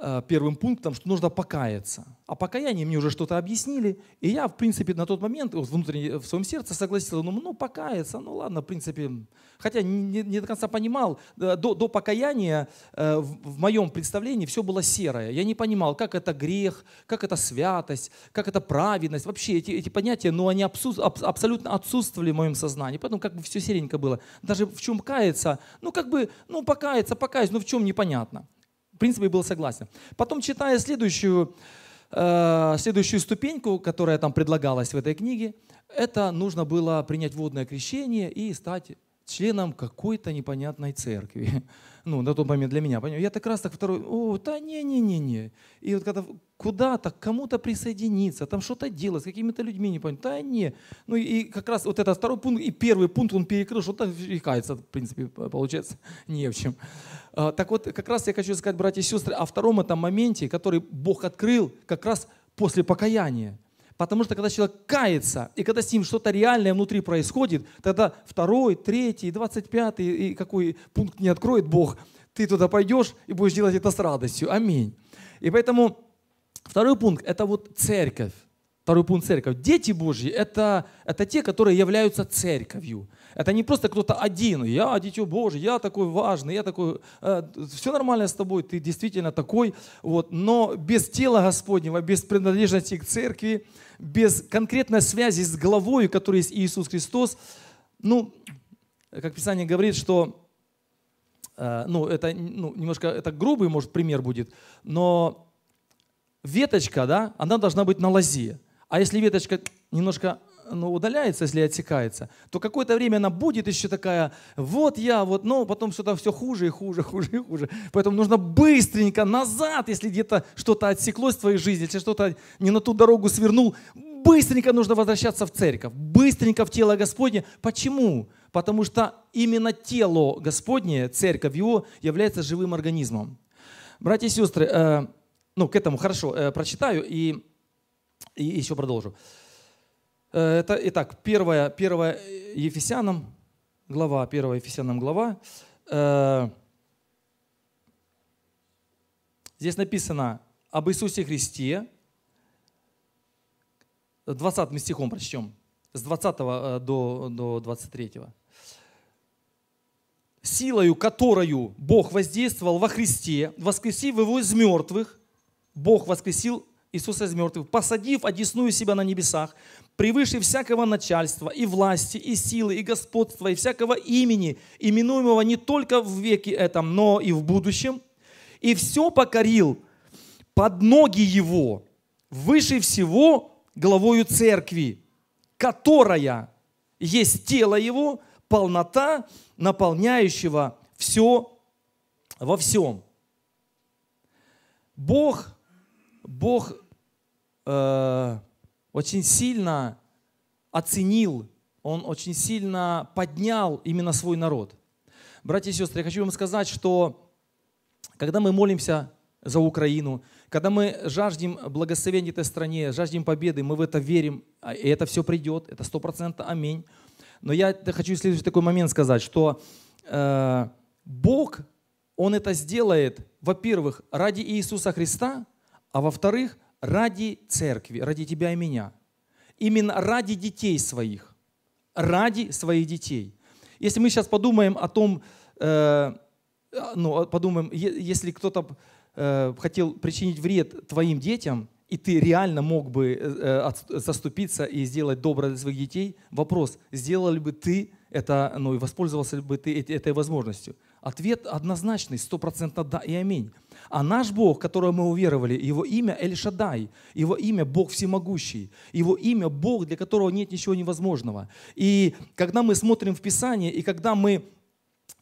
Э, первым пунктом, что нужно покаяться. А покаяние мне уже что-то объяснили, и я, в принципе, на тот момент внутренне э, в своем сердце согласился, ну, ну покаяться, ну ладно, в принципе. Хотя не, не до конца понимал, э, до, до покаяния в, в моем представлении все было серое. Я не понимал, как это грех, как это святость, как это праведность. Вообще эти, эти понятия, ну они абсус, аб, абсолютно отсутствовали в моем сознании, поэтому как бы все серенько было. Даже в чем каяться, ну как бы, ну покаяться, покаяться, ну в чем непонятно в принципе, был согласен. Потом, читая следующую, э, следующую ступеньку, которая там предлагалась в этой книге, это нужно было принять водное крещение и стать членом какой-то непонятной церкви. Ну, на тот момент для меня. Я так раз так второй, о, да не-не-не-не. И вот когда куда-то, к кому-то присоединиться, там что-то делать, с какими-то людьми не понятно. Да не. Ну и как раз вот этот второй пункт и первый пункт он перекрыл, что-то векается, в принципе, получается, не в чем. А, так вот, как раз я хочу сказать, братья и сестры, о втором этом моменте, который Бог открыл как раз после покаяния. Потому что когда человек кается, и когда с ним что-то реальное внутри происходит, тогда второй, третий, двадцать пятый, и какой пункт не откроет Бог, ты туда пойдешь и будешь делать это с радостью. Аминь. И поэтому второй пункт – это вот церковь второй пункт церковь. Дети Божьи это, – это те, которые являются церковью. Это не просто кто-то один, я дитё Божий, я такой важный, я такой, э, все нормально с тобой, ты действительно такой, вот, но без тела Господнего, без принадлежности к церкви, без конкретной связи с главой, который есть Иисус Христос, ну, как Писание говорит, что, э, ну, это ну, немножко, это грубый, может, пример будет, но веточка, да, она должна быть на лозе. А если веточка немножко ну, удаляется, если отсекается, то какое-то время она будет еще такая, вот я, вот, но потом что-то все хуже и хуже, хуже и хуже. Поэтому нужно быстренько назад, если где-то что-то отсеклось в твоей жизни, если что-то не на ту дорогу свернул, быстренько нужно возвращаться в церковь, быстренько в тело Господне. Почему? Потому что именно тело Господнее, церковь его, является живым организмом. Братья и сестры, э, ну, к этому хорошо э, прочитаю и и еще продолжу. Э, это, итак, первая, первая Ефесянам глава, первая Ефесянам глава. Э, здесь написано об Иисусе Христе. 20 стихом прочтем. С 20 э, до, до 23. «Силою, которую Бог воздействовал во Христе, воскресив его из мертвых, Бог воскресил Иисуса из мертвых, посадив одесную себя на небесах, превыше всякого начальства и власти, и силы, и господства, и всякого имени, именуемого не только в веке этом, но и в будущем, и все покорил под ноги его, выше всего главою церкви, которая есть тело его, полнота, наполняющего все во всем. Бог – Бог э, очень сильно оценил, Он очень сильно поднял именно свой народ. Братья и сестры, я хочу вам сказать, что когда мы молимся за Украину, когда мы жаждем благословения этой стране, жаждем победы, мы в это верим, а и это все придет, это сто процентов аминь. Но я хочу следующий такой момент сказать, что э, Бог, Он это сделает, во-первых, ради Иисуса Христа – а во-вторых, ради церкви, ради тебя и меня. Именно ради детей своих, ради своих детей. Если мы сейчас подумаем о том, э, ну, подумаем, если кто-то э, хотел причинить вред твоим детям, и ты реально мог бы э, э заступиться и сделать доброе для своих детей, вопрос, сделал ли бы ты это, ну и воспользовался бы ты этой возможностью. Ответ однозначный, стопроцентно да и аминь. А наш Бог, которого мы уверовали, его имя Эль-Шадай, его имя Бог Всемогущий, его имя Бог, для которого нет ничего невозможного. И когда мы смотрим в Писание, и когда мы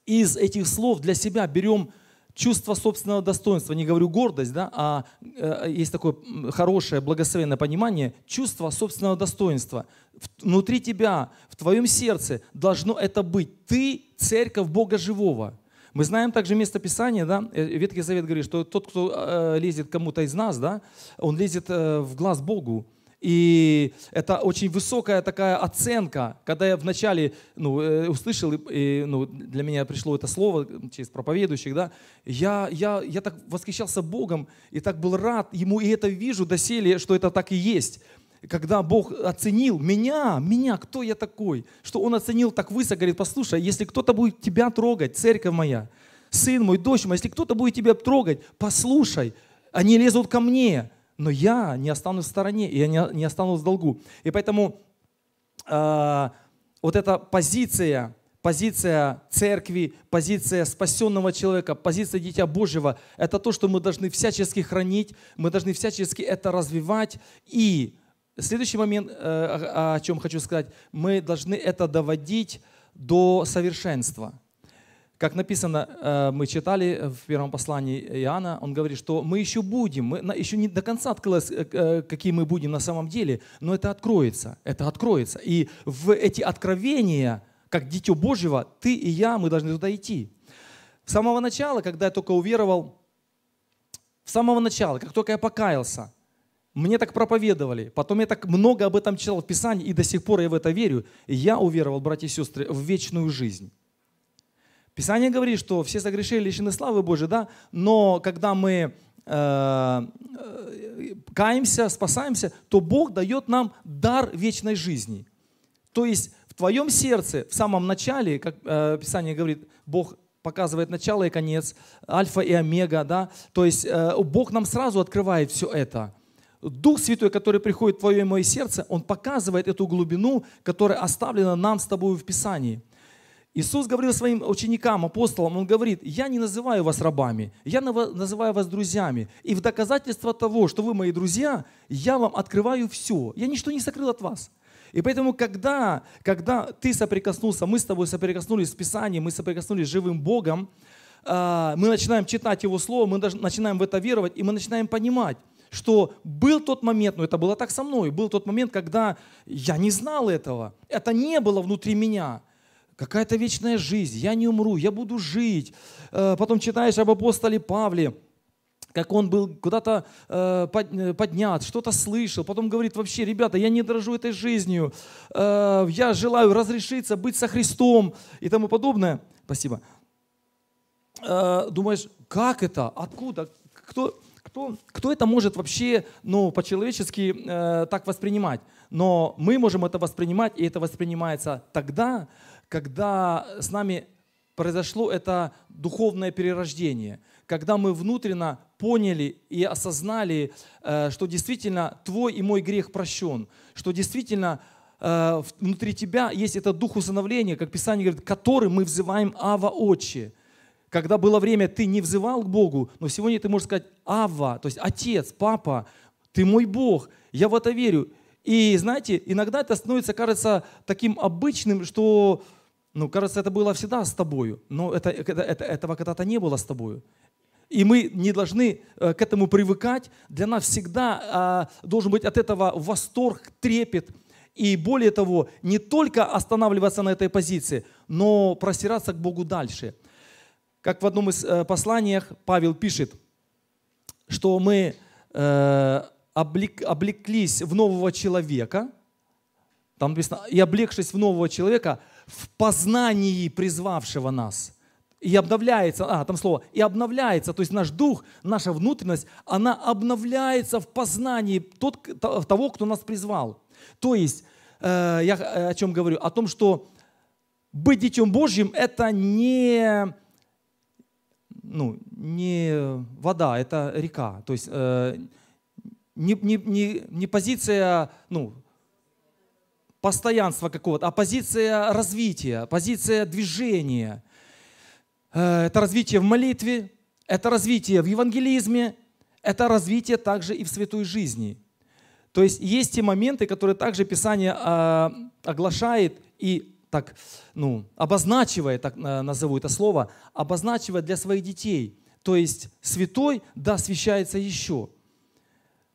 из этих слов для себя берем чувство собственного достоинства, не говорю гордость, да, а э, есть такое хорошее, благословенное понимание, чувство собственного достоинства. Внутри тебя, в твоем сердце должно это быть. Ты церковь Бога Живого. Мы знаем также место Писания, да, э, Ветхий Завет говорит, что тот, кто э, лезет кому-то из нас, да, он лезет э, в глаз Богу. И это очень высокая такая оценка. Когда я вначале ну, услышал, и, ну, для меня пришло это слово через проповедующих, да, я, я, я так восхищался Богом и так был рад Ему, и это вижу доселе, что это так и есть когда Бог оценил меня, меня, кто я такой, что Он оценил так высоко, говорит, послушай, если кто-то будет тебя трогать, церковь моя, сын мой, дочь моя, если кто-то будет тебя трогать, послушай, они лезут ко мне, но я не останусь в стороне, и я не, не останусь в долгу. И поэтому э, вот эта позиция, позиция церкви, позиция спасенного человека, позиция Дитя Божьего, это то, что мы должны всячески хранить, мы должны всячески это развивать и Следующий момент, э, о чем хочу сказать, мы должны это доводить до совершенства. Как написано, э, мы читали в первом послании Иоанна, он говорит, что мы еще будем, мы еще не до конца открылось, э, какие мы будем на самом деле, но это откроется, это откроется. И в эти откровения, как Дитё Божьего, ты и я, мы должны туда идти. С самого начала, когда я только уверовал, с самого начала, как только я покаялся, мне так проповедовали, потом я так много об этом читал в Писании, и до сих пор я в это верю. я уверовал, братья и сестры, в вечную жизнь. Писание говорит, что все согрешили лишены славы Божьей, да, но когда мы э, э, каемся, спасаемся, то Бог дает нам дар вечной жизни. То есть в твоем сердце, в самом начале, как э, Писание говорит, Бог показывает начало и конец, альфа и омега, да, то есть э, Бог нам сразу открывает все это. Дух Святой, который приходит в твое и мое сердце, он показывает эту глубину, которая оставлена нам с тобой в Писании. Иисус говорил своим ученикам, апостолам, Он говорит, я не называю вас рабами, я называю вас друзьями. И в доказательство того, что вы мои друзья, я вам открываю все. Я ничто не сокрыл от вас. И поэтому, когда, когда ты соприкоснулся, мы с тобой соприкоснулись с Писанием, мы соприкоснулись с живым Богом, а, мы начинаем читать Его Слово, мы начинаем в это веровать, и мы начинаем понимать, что был тот момент, но это было так со мной, был тот момент, когда я не знал этого, это не было внутри меня. Какая-то вечная жизнь, я не умру, я буду жить. Э, потом читаешь об апостоле Павле, как он был куда-то э, э, поднят, что-то слышал, потом говорит вообще, ребята, я не дорожу этой жизнью, я желаю разрешиться быть со Христом и тому подобное. Спасибо. думаешь, как это, откуда, кто, кто, кто это может вообще ну, по-человечески э, так воспринимать? Но мы можем это воспринимать, и это воспринимается тогда, когда с нами произошло это духовное перерождение, когда мы внутренно поняли и осознали, э, что действительно твой и мой грех прощен, что действительно э, внутри тебя есть этот дух усыновления, как Писание говорит, который мы взываем Ава Отче – когда было время, ты не взывал к Богу, но сегодня ты можешь сказать «Ава», то есть «Отец», «Папа», «Ты мой Бог», «Я в это верю». И знаете, иногда это становится, кажется, таким обычным, что, ну, кажется, это было всегда с тобою, но это, это, этого когда-то не было с тобою. И мы не должны э, к этому привыкать. Для нас всегда а, должен быть от этого восторг, трепет. И более того, не только останавливаться на этой позиции, но простираться к Богу дальше – как в одном из э, посланиях Павел пишет, что мы э, облеклись в нового человека, там написано, и облегшись в нового человека, в познании призвавшего нас. И обновляется, а, там слово, и обновляется, то есть наш дух, наша внутренность, она обновляется в познании тот, того, кто нас призвал. То есть, э, я о чем говорю? О том, что быть детем Божьим – это не ну, не вода, это река. То есть э, не, не, не, не позиция ну, постоянства какого-то, а позиция развития, позиция движения. Э, это развитие в молитве, это развитие в евангелизме, это развитие также и в святой жизни. То есть есть те моменты, которые также Писание э, оглашает и так, ну, обозначивает, так э, назову это слово, обозначивает для своих детей. То есть святой, да, освящается еще.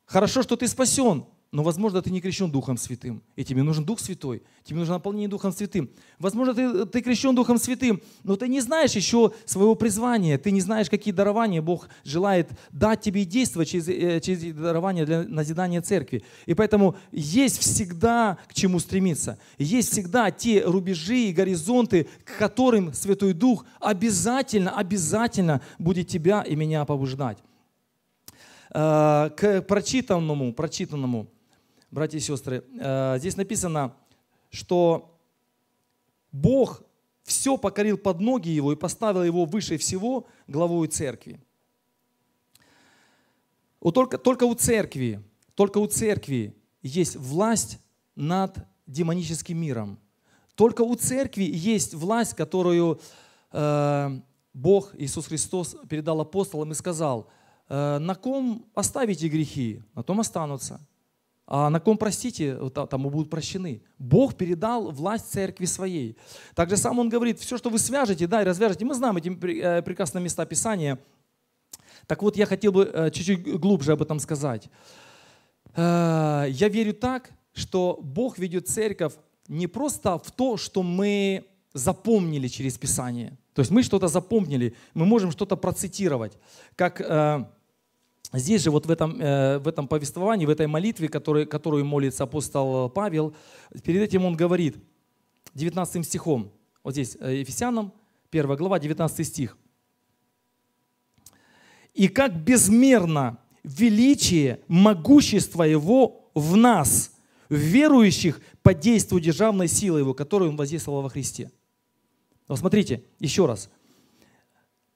Хорошо, что ты спасен, но, возможно, ты не крещен Духом Святым, и тебе нужен Дух Святой, тебе нужно наполнение Духом Святым. Возможно, ты, ты крещен Духом Святым, но ты не знаешь еще своего призвания, ты не знаешь, какие дарования Бог желает дать тебе и действовать через, э, через дарования для назидания церкви. И поэтому есть всегда к чему стремиться, есть всегда те рубежи и горизонты, к которым Святой Дух обязательно, обязательно будет тебя и меня побуждать. Э, к прочитанному, прочитанному – братья и сестры, э, здесь написано, что Бог все покорил под ноги его и поставил его выше всего главой церкви. Вот только, только у церкви, только у церкви есть власть над демоническим миром. Только у церкви есть власть, которую э, Бог Иисус Христос передал апостолам и сказал, э, на ком оставите грехи, на том останутся – а на ком простите, тому будут прощены. Бог передал власть церкви своей. Так же сам он говорит, все, что вы свяжете, да, и развяжете, мы знаем эти э, прекрасные места Писания. Так вот, я хотел бы э, чуть-чуть глубже об этом сказать. Э, я верю так, что Бог ведет церковь не просто в то, что мы запомнили через Писание. То есть мы что-то запомнили, мы можем что-то процитировать. Как Здесь же вот в этом, э, в этом повествовании, в этой молитве, который, которую молится апостол Павел, перед этим он говорит 19 стихом, вот здесь э, Ефесянам, 1 глава, 19 стих. «И как безмерно величие, могущество Его в нас, верующих по действию державной силы Его, которую Он воздействовал во Христе». Вот смотрите, еще раз.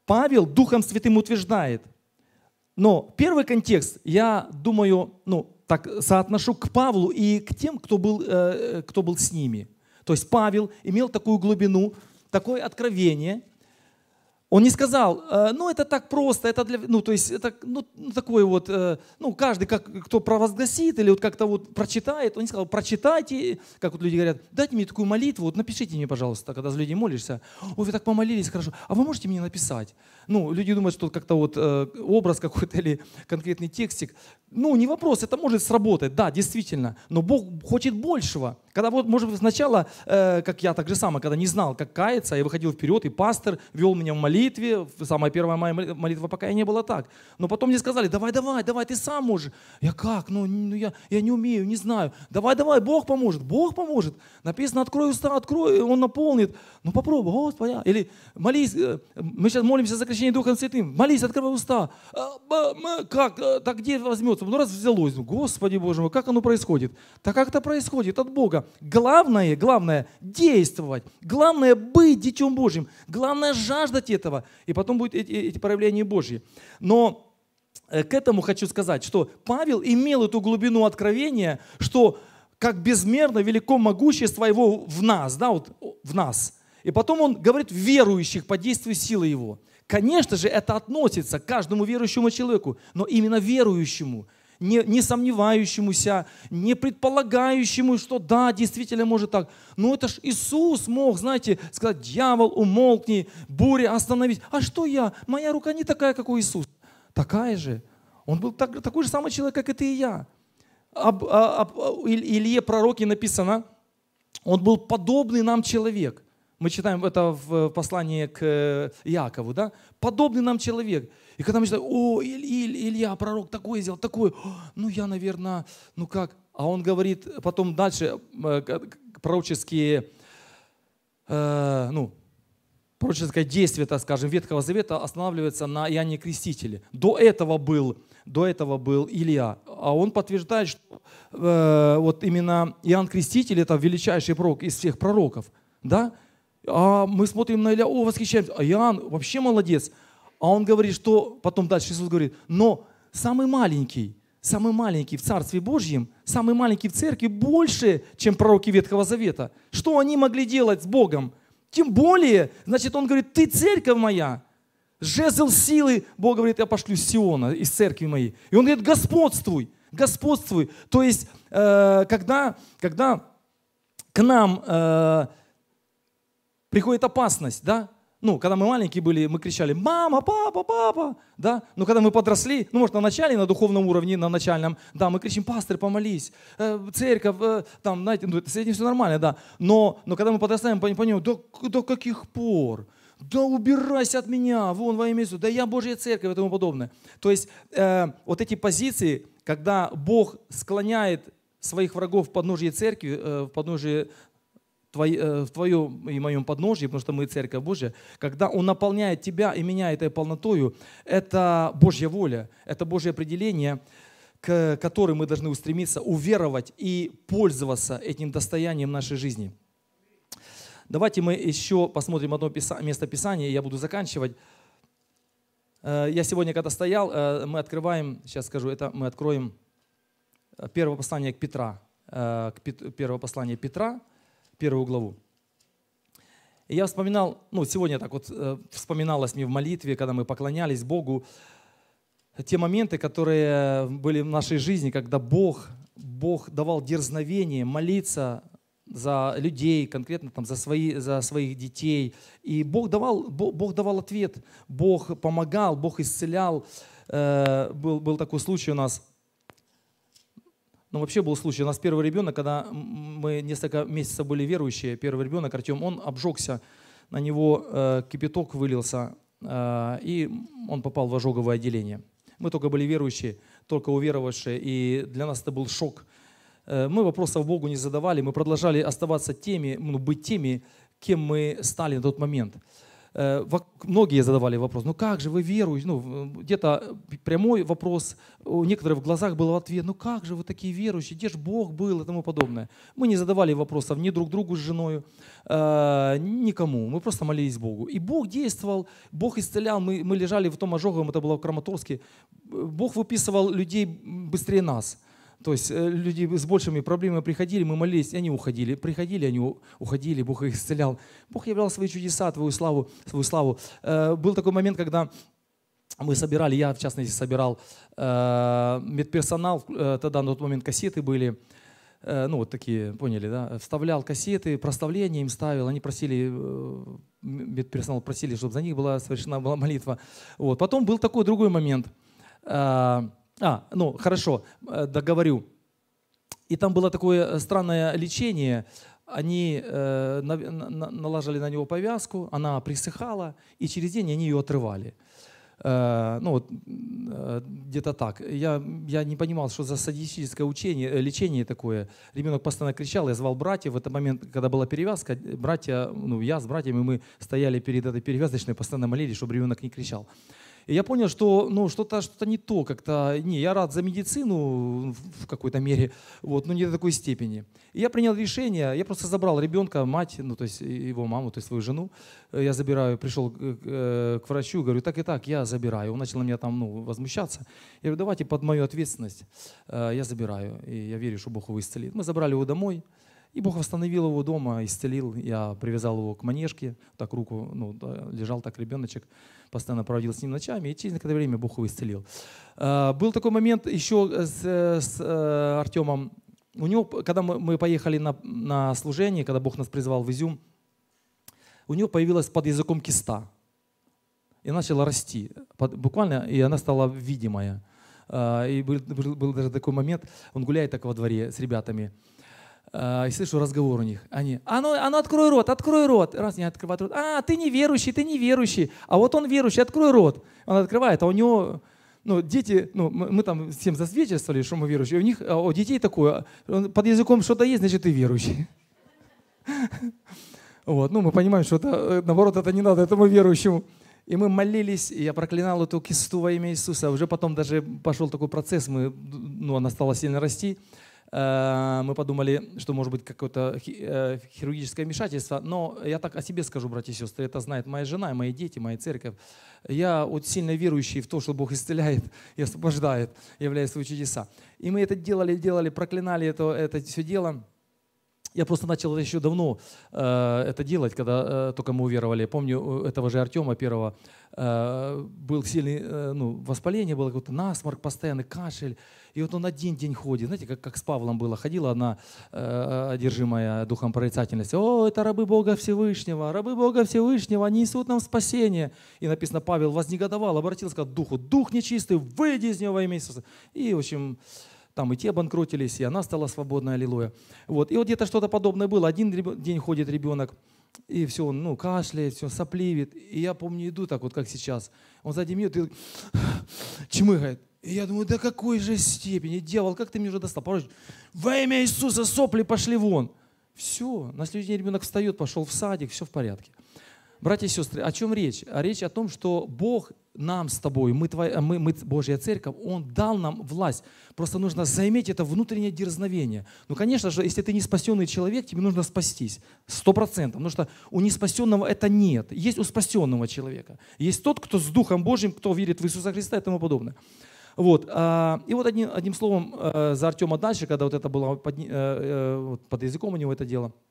Павел Духом Святым утверждает – но первый контекст, я думаю, ну, так соотношу к Павлу и к тем, кто был, э, кто был с ними. То есть Павел имел такую глубину, такое откровение. Он не сказал, э, ну это так просто, это для, ну то есть это ну, ну такой вот, э, ну каждый как кто провозгласит или вот как-то вот прочитает, он не сказал, прочитайте, как вот люди говорят, дайте мне такую молитву, вот напишите мне, пожалуйста, когда с людьми молишься, ой, вы так помолились, хорошо, а вы можете мне написать? ну, люди думают, что как-то вот э, образ какой-то или конкретный текстик. Ну, не вопрос, это может сработать, да, действительно, но Бог хочет большего. Когда вот, может быть, сначала, э, как я так же самое, когда не знал, как каяться, я выходил вперед, и пастор вел меня в молитве, самая первая моя молитва пока я не была так. Но потом мне сказали, давай, давай, давай, ты сам можешь. Я как? Ну, ну я, я не умею, не знаю. Давай, давай, Бог поможет, Бог поможет. Написано, открой уста, открой, Он наполнит. Ну попробуй, Господи. А». Или молись, э, мы сейчас молимся за крещение Духом Святым. Молись, открывай уста. А, как? А, так где возьмется? Ну раз взялось. Ну, Господи Боже мой, как оно происходит? Так как это происходит от Бога. Главное, главное действовать. Главное быть Детем Божьим. Главное жаждать этого. И потом будут эти, эти проявления Божьи. Но э, к этому хочу сказать, что Павел имел эту глубину откровения, что как безмерно велико могущество его в нас, да, вот в нас. И потом он говорит верующих по действию силы его. Конечно же, это относится к каждому верующему человеку, но именно верующему, не, не сомневающемуся, не предполагающему, что да, действительно может так. Но это ж Иисус мог, знаете, сказать, дьявол, умолкни, буря, остановись. А что я? Моя рука не такая, как у Иисуса. Такая же. Он был так, такой же самый человек, как и ты и я. Об, а, об, об а, Илье пророке написано, он был подобный нам человек. Мы читаем это в послании к э, Иакову, да? Подобный нам человек. И когда мы читаем, о, Иль, Иль, Илья, пророк такое сделал, такое, ну я, наверное, ну как? А он говорит потом дальше э, пророческие, э, ну, пророческое действие, так скажем, Ветхого Завета останавливается на Иоанне Крестителе. До этого был, до этого был Илья. А он подтверждает, что э, вот именно Иоанн Креститель – это величайший пророк из всех пророков. Да? а мы смотрим на Илья, о, восхищаемся, а Иоанн вообще молодец. А он говорит, что потом дальше Иисус говорит, но самый маленький, самый маленький в Царстве Божьем, самый маленький в церкви больше, чем пророки Ветхого Завета. Что они могли делать с Богом? Тем более, значит, он говорит, ты церковь моя, жезл силы, Бог говорит, я пошлю Сиона из церкви моей. И он говорит, господствуй, господствуй. То есть, э, когда, когда к нам э, приходит опасность, да? Ну, когда мы маленькие были, мы кричали «мама», «папа», «папа», да? Но когда мы подросли, ну, может, на начале, на духовном уровне, на начальном, да, мы кричим «пастырь, помолись», э, «церковь», э, там, знаете, ну, с этим все нормально, да. Но, но когда мы подрастаем, понимаем, до, до каких пор? Да убирайся от меня, вон во имя Иисуса, да я Божья церковь и тому подобное. То есть э, вот эти позиции, когда Бог склоняет своих врагов в подножие церкви, э, в подножие Э, в твоем и моем подножье, потому что мы Церковь Божья, когда Он наполняет тебя и меня этой полнотою, это Божья воля, это Божье определение, к которой мы должны устремиться, уверовать и пользоваться этим достоянием нашей жизни. Давайте мы еще посмотрим одно место Писания, я буду заканчивать. Э, я сегодня, когда стоял, э, мы открываем, сейчас скажу, это мы откроем первое послание к Петра, к первое послание Петра, первую главу. И я вспоминал, ну, сегодня так вот э, вспоминалось мне в молитве, когда мы поклонялись Богу, те моменты, которые были в нашей жизни, когда Бог, Бог давал дерзновение молиться за людей, конкретно там, за, свои, за своих детей. И Бог давал, Бог, Бог давал ответ, Бог помогал, Бог исцелял. Э, был, был такой случай у нас – но ну, вообще был случай. У нас первый ребенок, когда мы несколько месяцев были верующие, первый ребенок, Артем, он обжегся, на него э, кипяток вылился, э, и он попал в ожоговое отделение. Мы только были верующие, только уверовавшие, и для нас это был шок. Э, мы вопросов Богу не задавали, мы продолжали оставаться теми, ну, быть теми, кем мы стали на тот момент. Э, многие задавали вопрос, ну как же вы веруете? Ну, где-то прямой вопрос, у некоторых в глазах был ответ, ну как же вы такие верующие, где же Бог был и тому подобное. Мы не задавали вопросов ни друг другу с женой, э, никому, мы просто молились Богу. И Бог действовал, Бог исцелял, мы, мы лежали в том ожоговом, это было в Краматорске, Бог выписывал людей быстрее нас – то есть э, люди с большими проблемами приходили, мы молились, и они уходили. Приходили, они уходили, Бог их исцелял. Бог являл свои чудеса, твою славу, свою славу. Э, был такой момент, когда мы собирали, я в частности собирал э, медперсонал, э, тогда на тот момент кассеты были, э, ну вот такие, поняли, да, вставлял кассеты, проставление им ставил, они просили, э, медперсонал просили, чтобы за них была совершена была молитва. Вот. Потом был такой другой момент. Э, а, ну, хорошо, э, договорю. И там было такое э, странное лечение. Они э, на, на, налажали на него повязку, она присыхала, и через день они ее отрывали. Э, ну, вот, э, где-то так. Я, я не понимал, что за садистическое учение, э, лечение такое. Ребенок постоянно кричал, я звал братьев. В этот момент, когда была перевязка, братья, ну, я с братьями, мы стояли перед этой перевязочной, постоянно молились, чтобы ребенок не кричал. И я понял, что ну, что-то что, -то, не то как-то. Не, я рад за медицину в какой-то мере, вот, но не до такой степени. И я принял решение, я просто забрал ребенка, мать, ну, то есть его маму, то есть свою жену. Э, я забираю, пришел к, э, к врачу, говорю, так и так, я забираю. Он начал на меня там ну, возмущаться. Я говорю, давайте под мою ответственность э, я забираю. И я верю, что Бог его исцелит. Мы забрали его домой. И Бог восстановил его дома, исцелил. Я привязал его к манежке, так руку, ну, да, лежал так ребеночек, постоянно проводил с ним ночами, и через некоторое время Бог его исцелил. А, был такой момент еще с, с а, э, Артемом. У него, когда мы, мы поехали на, на служение, когда Бог нас призвал в Изюм, у него появилась под языком киста и начала расти. Под, буквально, и она стала видимая. А, и был, был, был даже такой момент, он гуляет так во дворе с ребятами – а, и слышу разговор у них. Они, а ну, а ну открой рот, открой рот. Раз не открывает рот. А, ты не верующий ты не верующий А вот он верующий, открой рот. Он открывает, а у него ну, дети, ну, мы там всем засвидетельствовали, что мы верующие, у них, а, у детей такое, под языком что-то есть, значит, ты верующий. Вот, ну, мы понимаем, что это, э, наоборот, это не надо этому верующему. И мы молились, и я проклинал эту кисту во имя Иисуса. Уже потом даже пошел такой процесс, мы, ну, она стала сильно расти. Э, мы подумали, что может быть какое-то э, хирургическое вмешательство. Но я так о себе скажу, братья и сестры, это знает моя жена, мои дети, моя церковь. Я вот сильно верующий в то, что Бог исцеляет и освобождает, являя свои чудеса. И мы это делали, делали, проклинали это, это все дело. Я просто начал еще давно э, это делать, когда э, только мы уверовали. Я помню, этого же Артема первого э, был сильный, э, ну, воспаление было, какой-то насморк постоянный, кашель. И вот он один день ходит. Знаете, как, как с Павлом было. Ходила одна э, одержимая духом прорицательности. О, это рабы Бога Всевышнего, рабы Бога Всевышнего, они несут нам спасение. И написано, Павел вознегодовал, обратился к духу. Дух нечистый, выйди из него во имя Иисуса. И, в общем, э, там и те обанкротились, и она стала свободной, аллилуйя. Вот. И вот где-то что-то подобное было. Один день ходит ребенок, и все, он ну, кашляет, все, сопливит. И я помню, иду так вот, как сейчас. Он сзади меня ты, чмыхает. И я думаю, да какой же степени, дьявол, как ты мне уже достал? Пожалуйста, во имя Иисуса сопли пошли вон. Все, на следующий день ребенок встает, пошел в садик, все в порядке. Братья и сестры, о чем речь? Речь о том, что Бог нам с тобой, мы, твоя, мы, мы Божья Церковь, Он дал нам власть. Просто нужно заиметь это внутреннее дерзновение. Ну, конечно же, если ты не спасенный человек, тебе нужно спастись. Сто процентов. Потому что у неспасенного это нет. Есть у спасенного человека. Есть тот, кто с Духом Божьим, кто верит в Иисуса Христа и тому подобное. Вот. А, и вот одним, одним словом э, за Артема дальше, когда вот это было под, э, э, под языком у него это дело –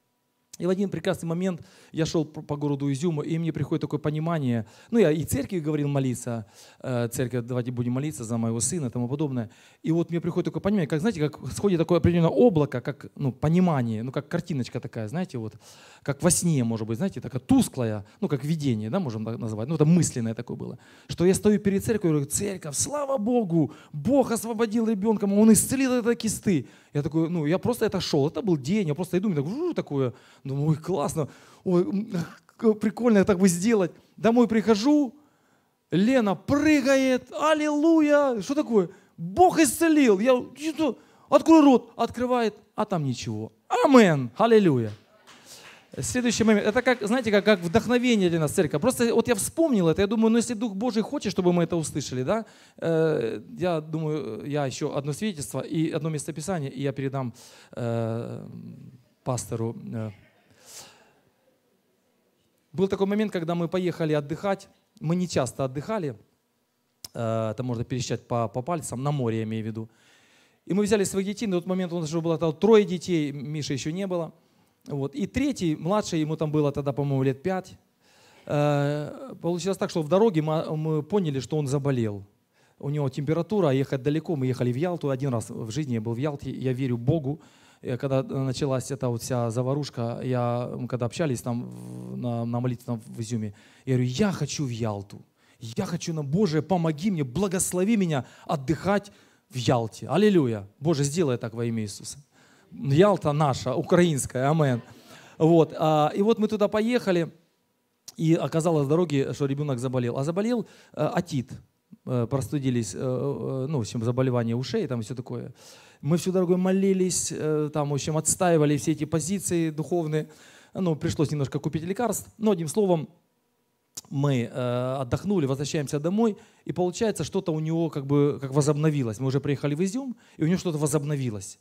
и в один прекрасный момент я шел по городу Изюма, и мне приходит такое понимание. Ну, я и церкви говорил молиться, э, церковь, давайте будем молиться за моего сына и тому подобное. И вот мне приходит такое понимание, как, знаете, как сходит такое определенное облако, как, ну, понимание, ну, как картиночка такая, знаете, вот, как во сне, может быть, знаете, такая тусклая, ну, как видение, да, можем так назвать, ну, это мысленное такое было, что я стою перед церковью и говорю, церковь, слава Богу, Бог освободил ребенка, он исцелил это кисты. Я такой, ну, я просто это шел, это был день, я просто иду, мне так, такое, думаю, ой, классно, ой, прикольно так бы сделать. Домой прихожу, Лена прыгает, аллилуйя, что такое? Бог исцелил, я, открой рот, открывает, а там ничего. Амен, аллилуйя. Следующий момент. Это как, знаете, как, как вдохновение для нас церковь. Просто вот я вспомнил это, я думаю, ну если Дух Божий хочет, чтобы мы это услышали, да, э, я думаю, я еще одно свидетельство и одно местописание, и я передам э, пастору. Э. Был такой момент, когда мы поехали отдыхать, мы не часто отдыхали, э, это можно пересчитать по, по пальцам, на море я имею в виду. И мы взяли своих детей, на тот момент у нас уже было трое детей, Миша еще не было – вот. И третий, младший, ему там было тогда, по-моему, лет пять. Э, получилось так, что в дороге мы поняли, что он заболел. У него температура, а ехать далеко. Мы ехали в Ялту. Один раз в жизни я был в Ялте. Я верю Богу. Э, когда началась эта вот вся заварушка, я, мы когда общались там на, на молитве в Изюме, я говорю, я хочу в Ялту. Я хочу на Боже, помоги мне, благослови меня отдыхать в Ялте. Аллилуйя. Боже, сделай так во имя Иисуса. Ялта наша, украинская, амен. Вот. А, и вот мы туда поехали, и оказалось в дороге, что ребенок заболел. А заболел атит. Э, э, простудились, э, ну, в общем, заболевание ушей, там все такое. Мы всю дорогу молились, там, в общем, отстаивали все эти позиции духовные. Ну, пришлось немножко купить лекарств. Но, одним словом, мы э, отдохнули, возвращаемся домой, и получается, что-то у него как бы как возобновилось. Мы уже приехали в Изюм, и у него что-то возобновилось.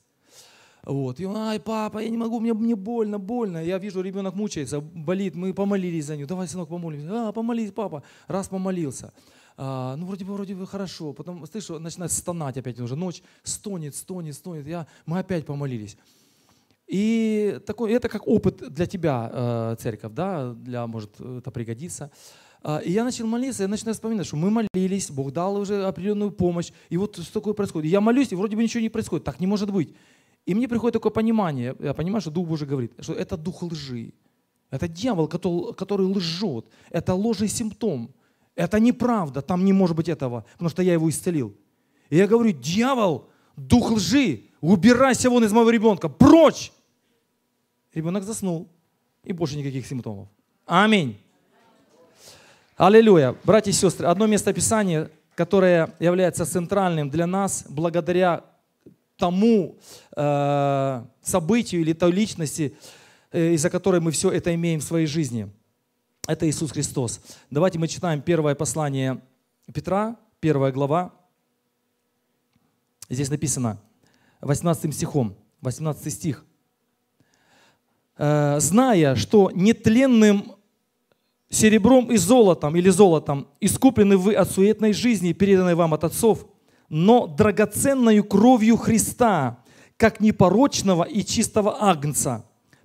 Вот. И он, ай, папа, я не могу, мне, мне больно, больно. Я вижу, ребенок мучается, болит, мы помолились за него. Давай, сынок, помолимся. А, помолись, папа. Раз помолился. А, ну, вроде бы, вроде бы хорошо. Потом, слышу, начинает стонать опять уже. Ночь стонет, стонет, стонет. Я, мы опять помолились. И такой, это как опыт для тебя, э, церковь, да, для, может, это пригодится. А, и я начал молиться, я начинаю вспоминать, что мы молились, Бог дал уже определенную помощь, и вот что такое происходит. И я молюсь, и вроде бы ничего не происходит. Так не может быть. И мне приходит такое понимание, я понимаю, что Дух Божий говорит, что это дух лжи. Это дьявол, который, который лжет. Это ложный симптом. Это неправда, там не может быть этого, потому что я его исцелил. И я говорю, дьявол, дух лжи, убирайся вон из моего ребенка, прочь! Ребенок заснул, и больше никаких симптомов. Аминь. Аллилуйя. Братья и сестры, одно место Писания, которое является центральным для нас, благодаря тому э, событию или той личности, э, из-за которой мы все это имеем в своей жизни. Это Иисус Христос. Давайте мы читаем первое послание Петра, первая глава. Здесь написано 18 стихом, 18 стих. «Э, «Зная, что нетленным серебром и золотом или золотом искуплены вы от суетной жизни, переданной вам от отцов, но драгоценную кровью Христа, как непорочного и чистого агнца,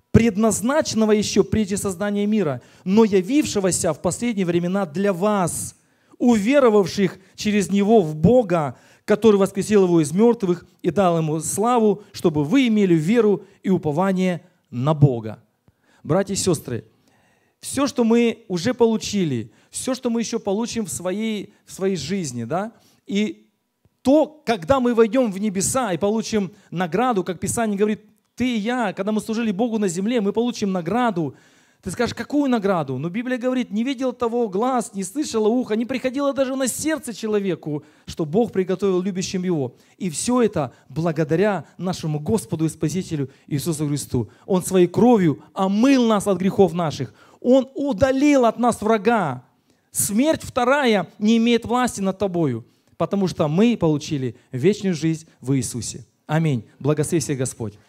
предназначенного еще прежде создания мира, но явившегося в последние времена для вас, уверовавших через него в Бога, который воскресил его из мертвых и дал ему славу, чтобы вы имели веру и упование на Бога. Братья и сестры, все, что мы уже получили, все, что мы еще получим в своей, в своей жизни, да, и то, когда мы войдем в небеса и получим награду, как Писание говорит, ты и я, когда мы служили Богу на земле, мы получим награду. Ты скажешь, какую награду? Но Библия говорит, не видел того глаз, не слышало ухо, не приходило даже на сердце человеку, что Бог приготовил любящим его. И все это благодаря нашему Господу и Спасителю Иисусу Христу. Он своей кровью омыл нас от грехов наших. Он удалил от нас врага. Смерть вторая не имеет власти над тобою потому что мы получили вечную жизнь в Иисусе. Аминь. Благослови всех Господь.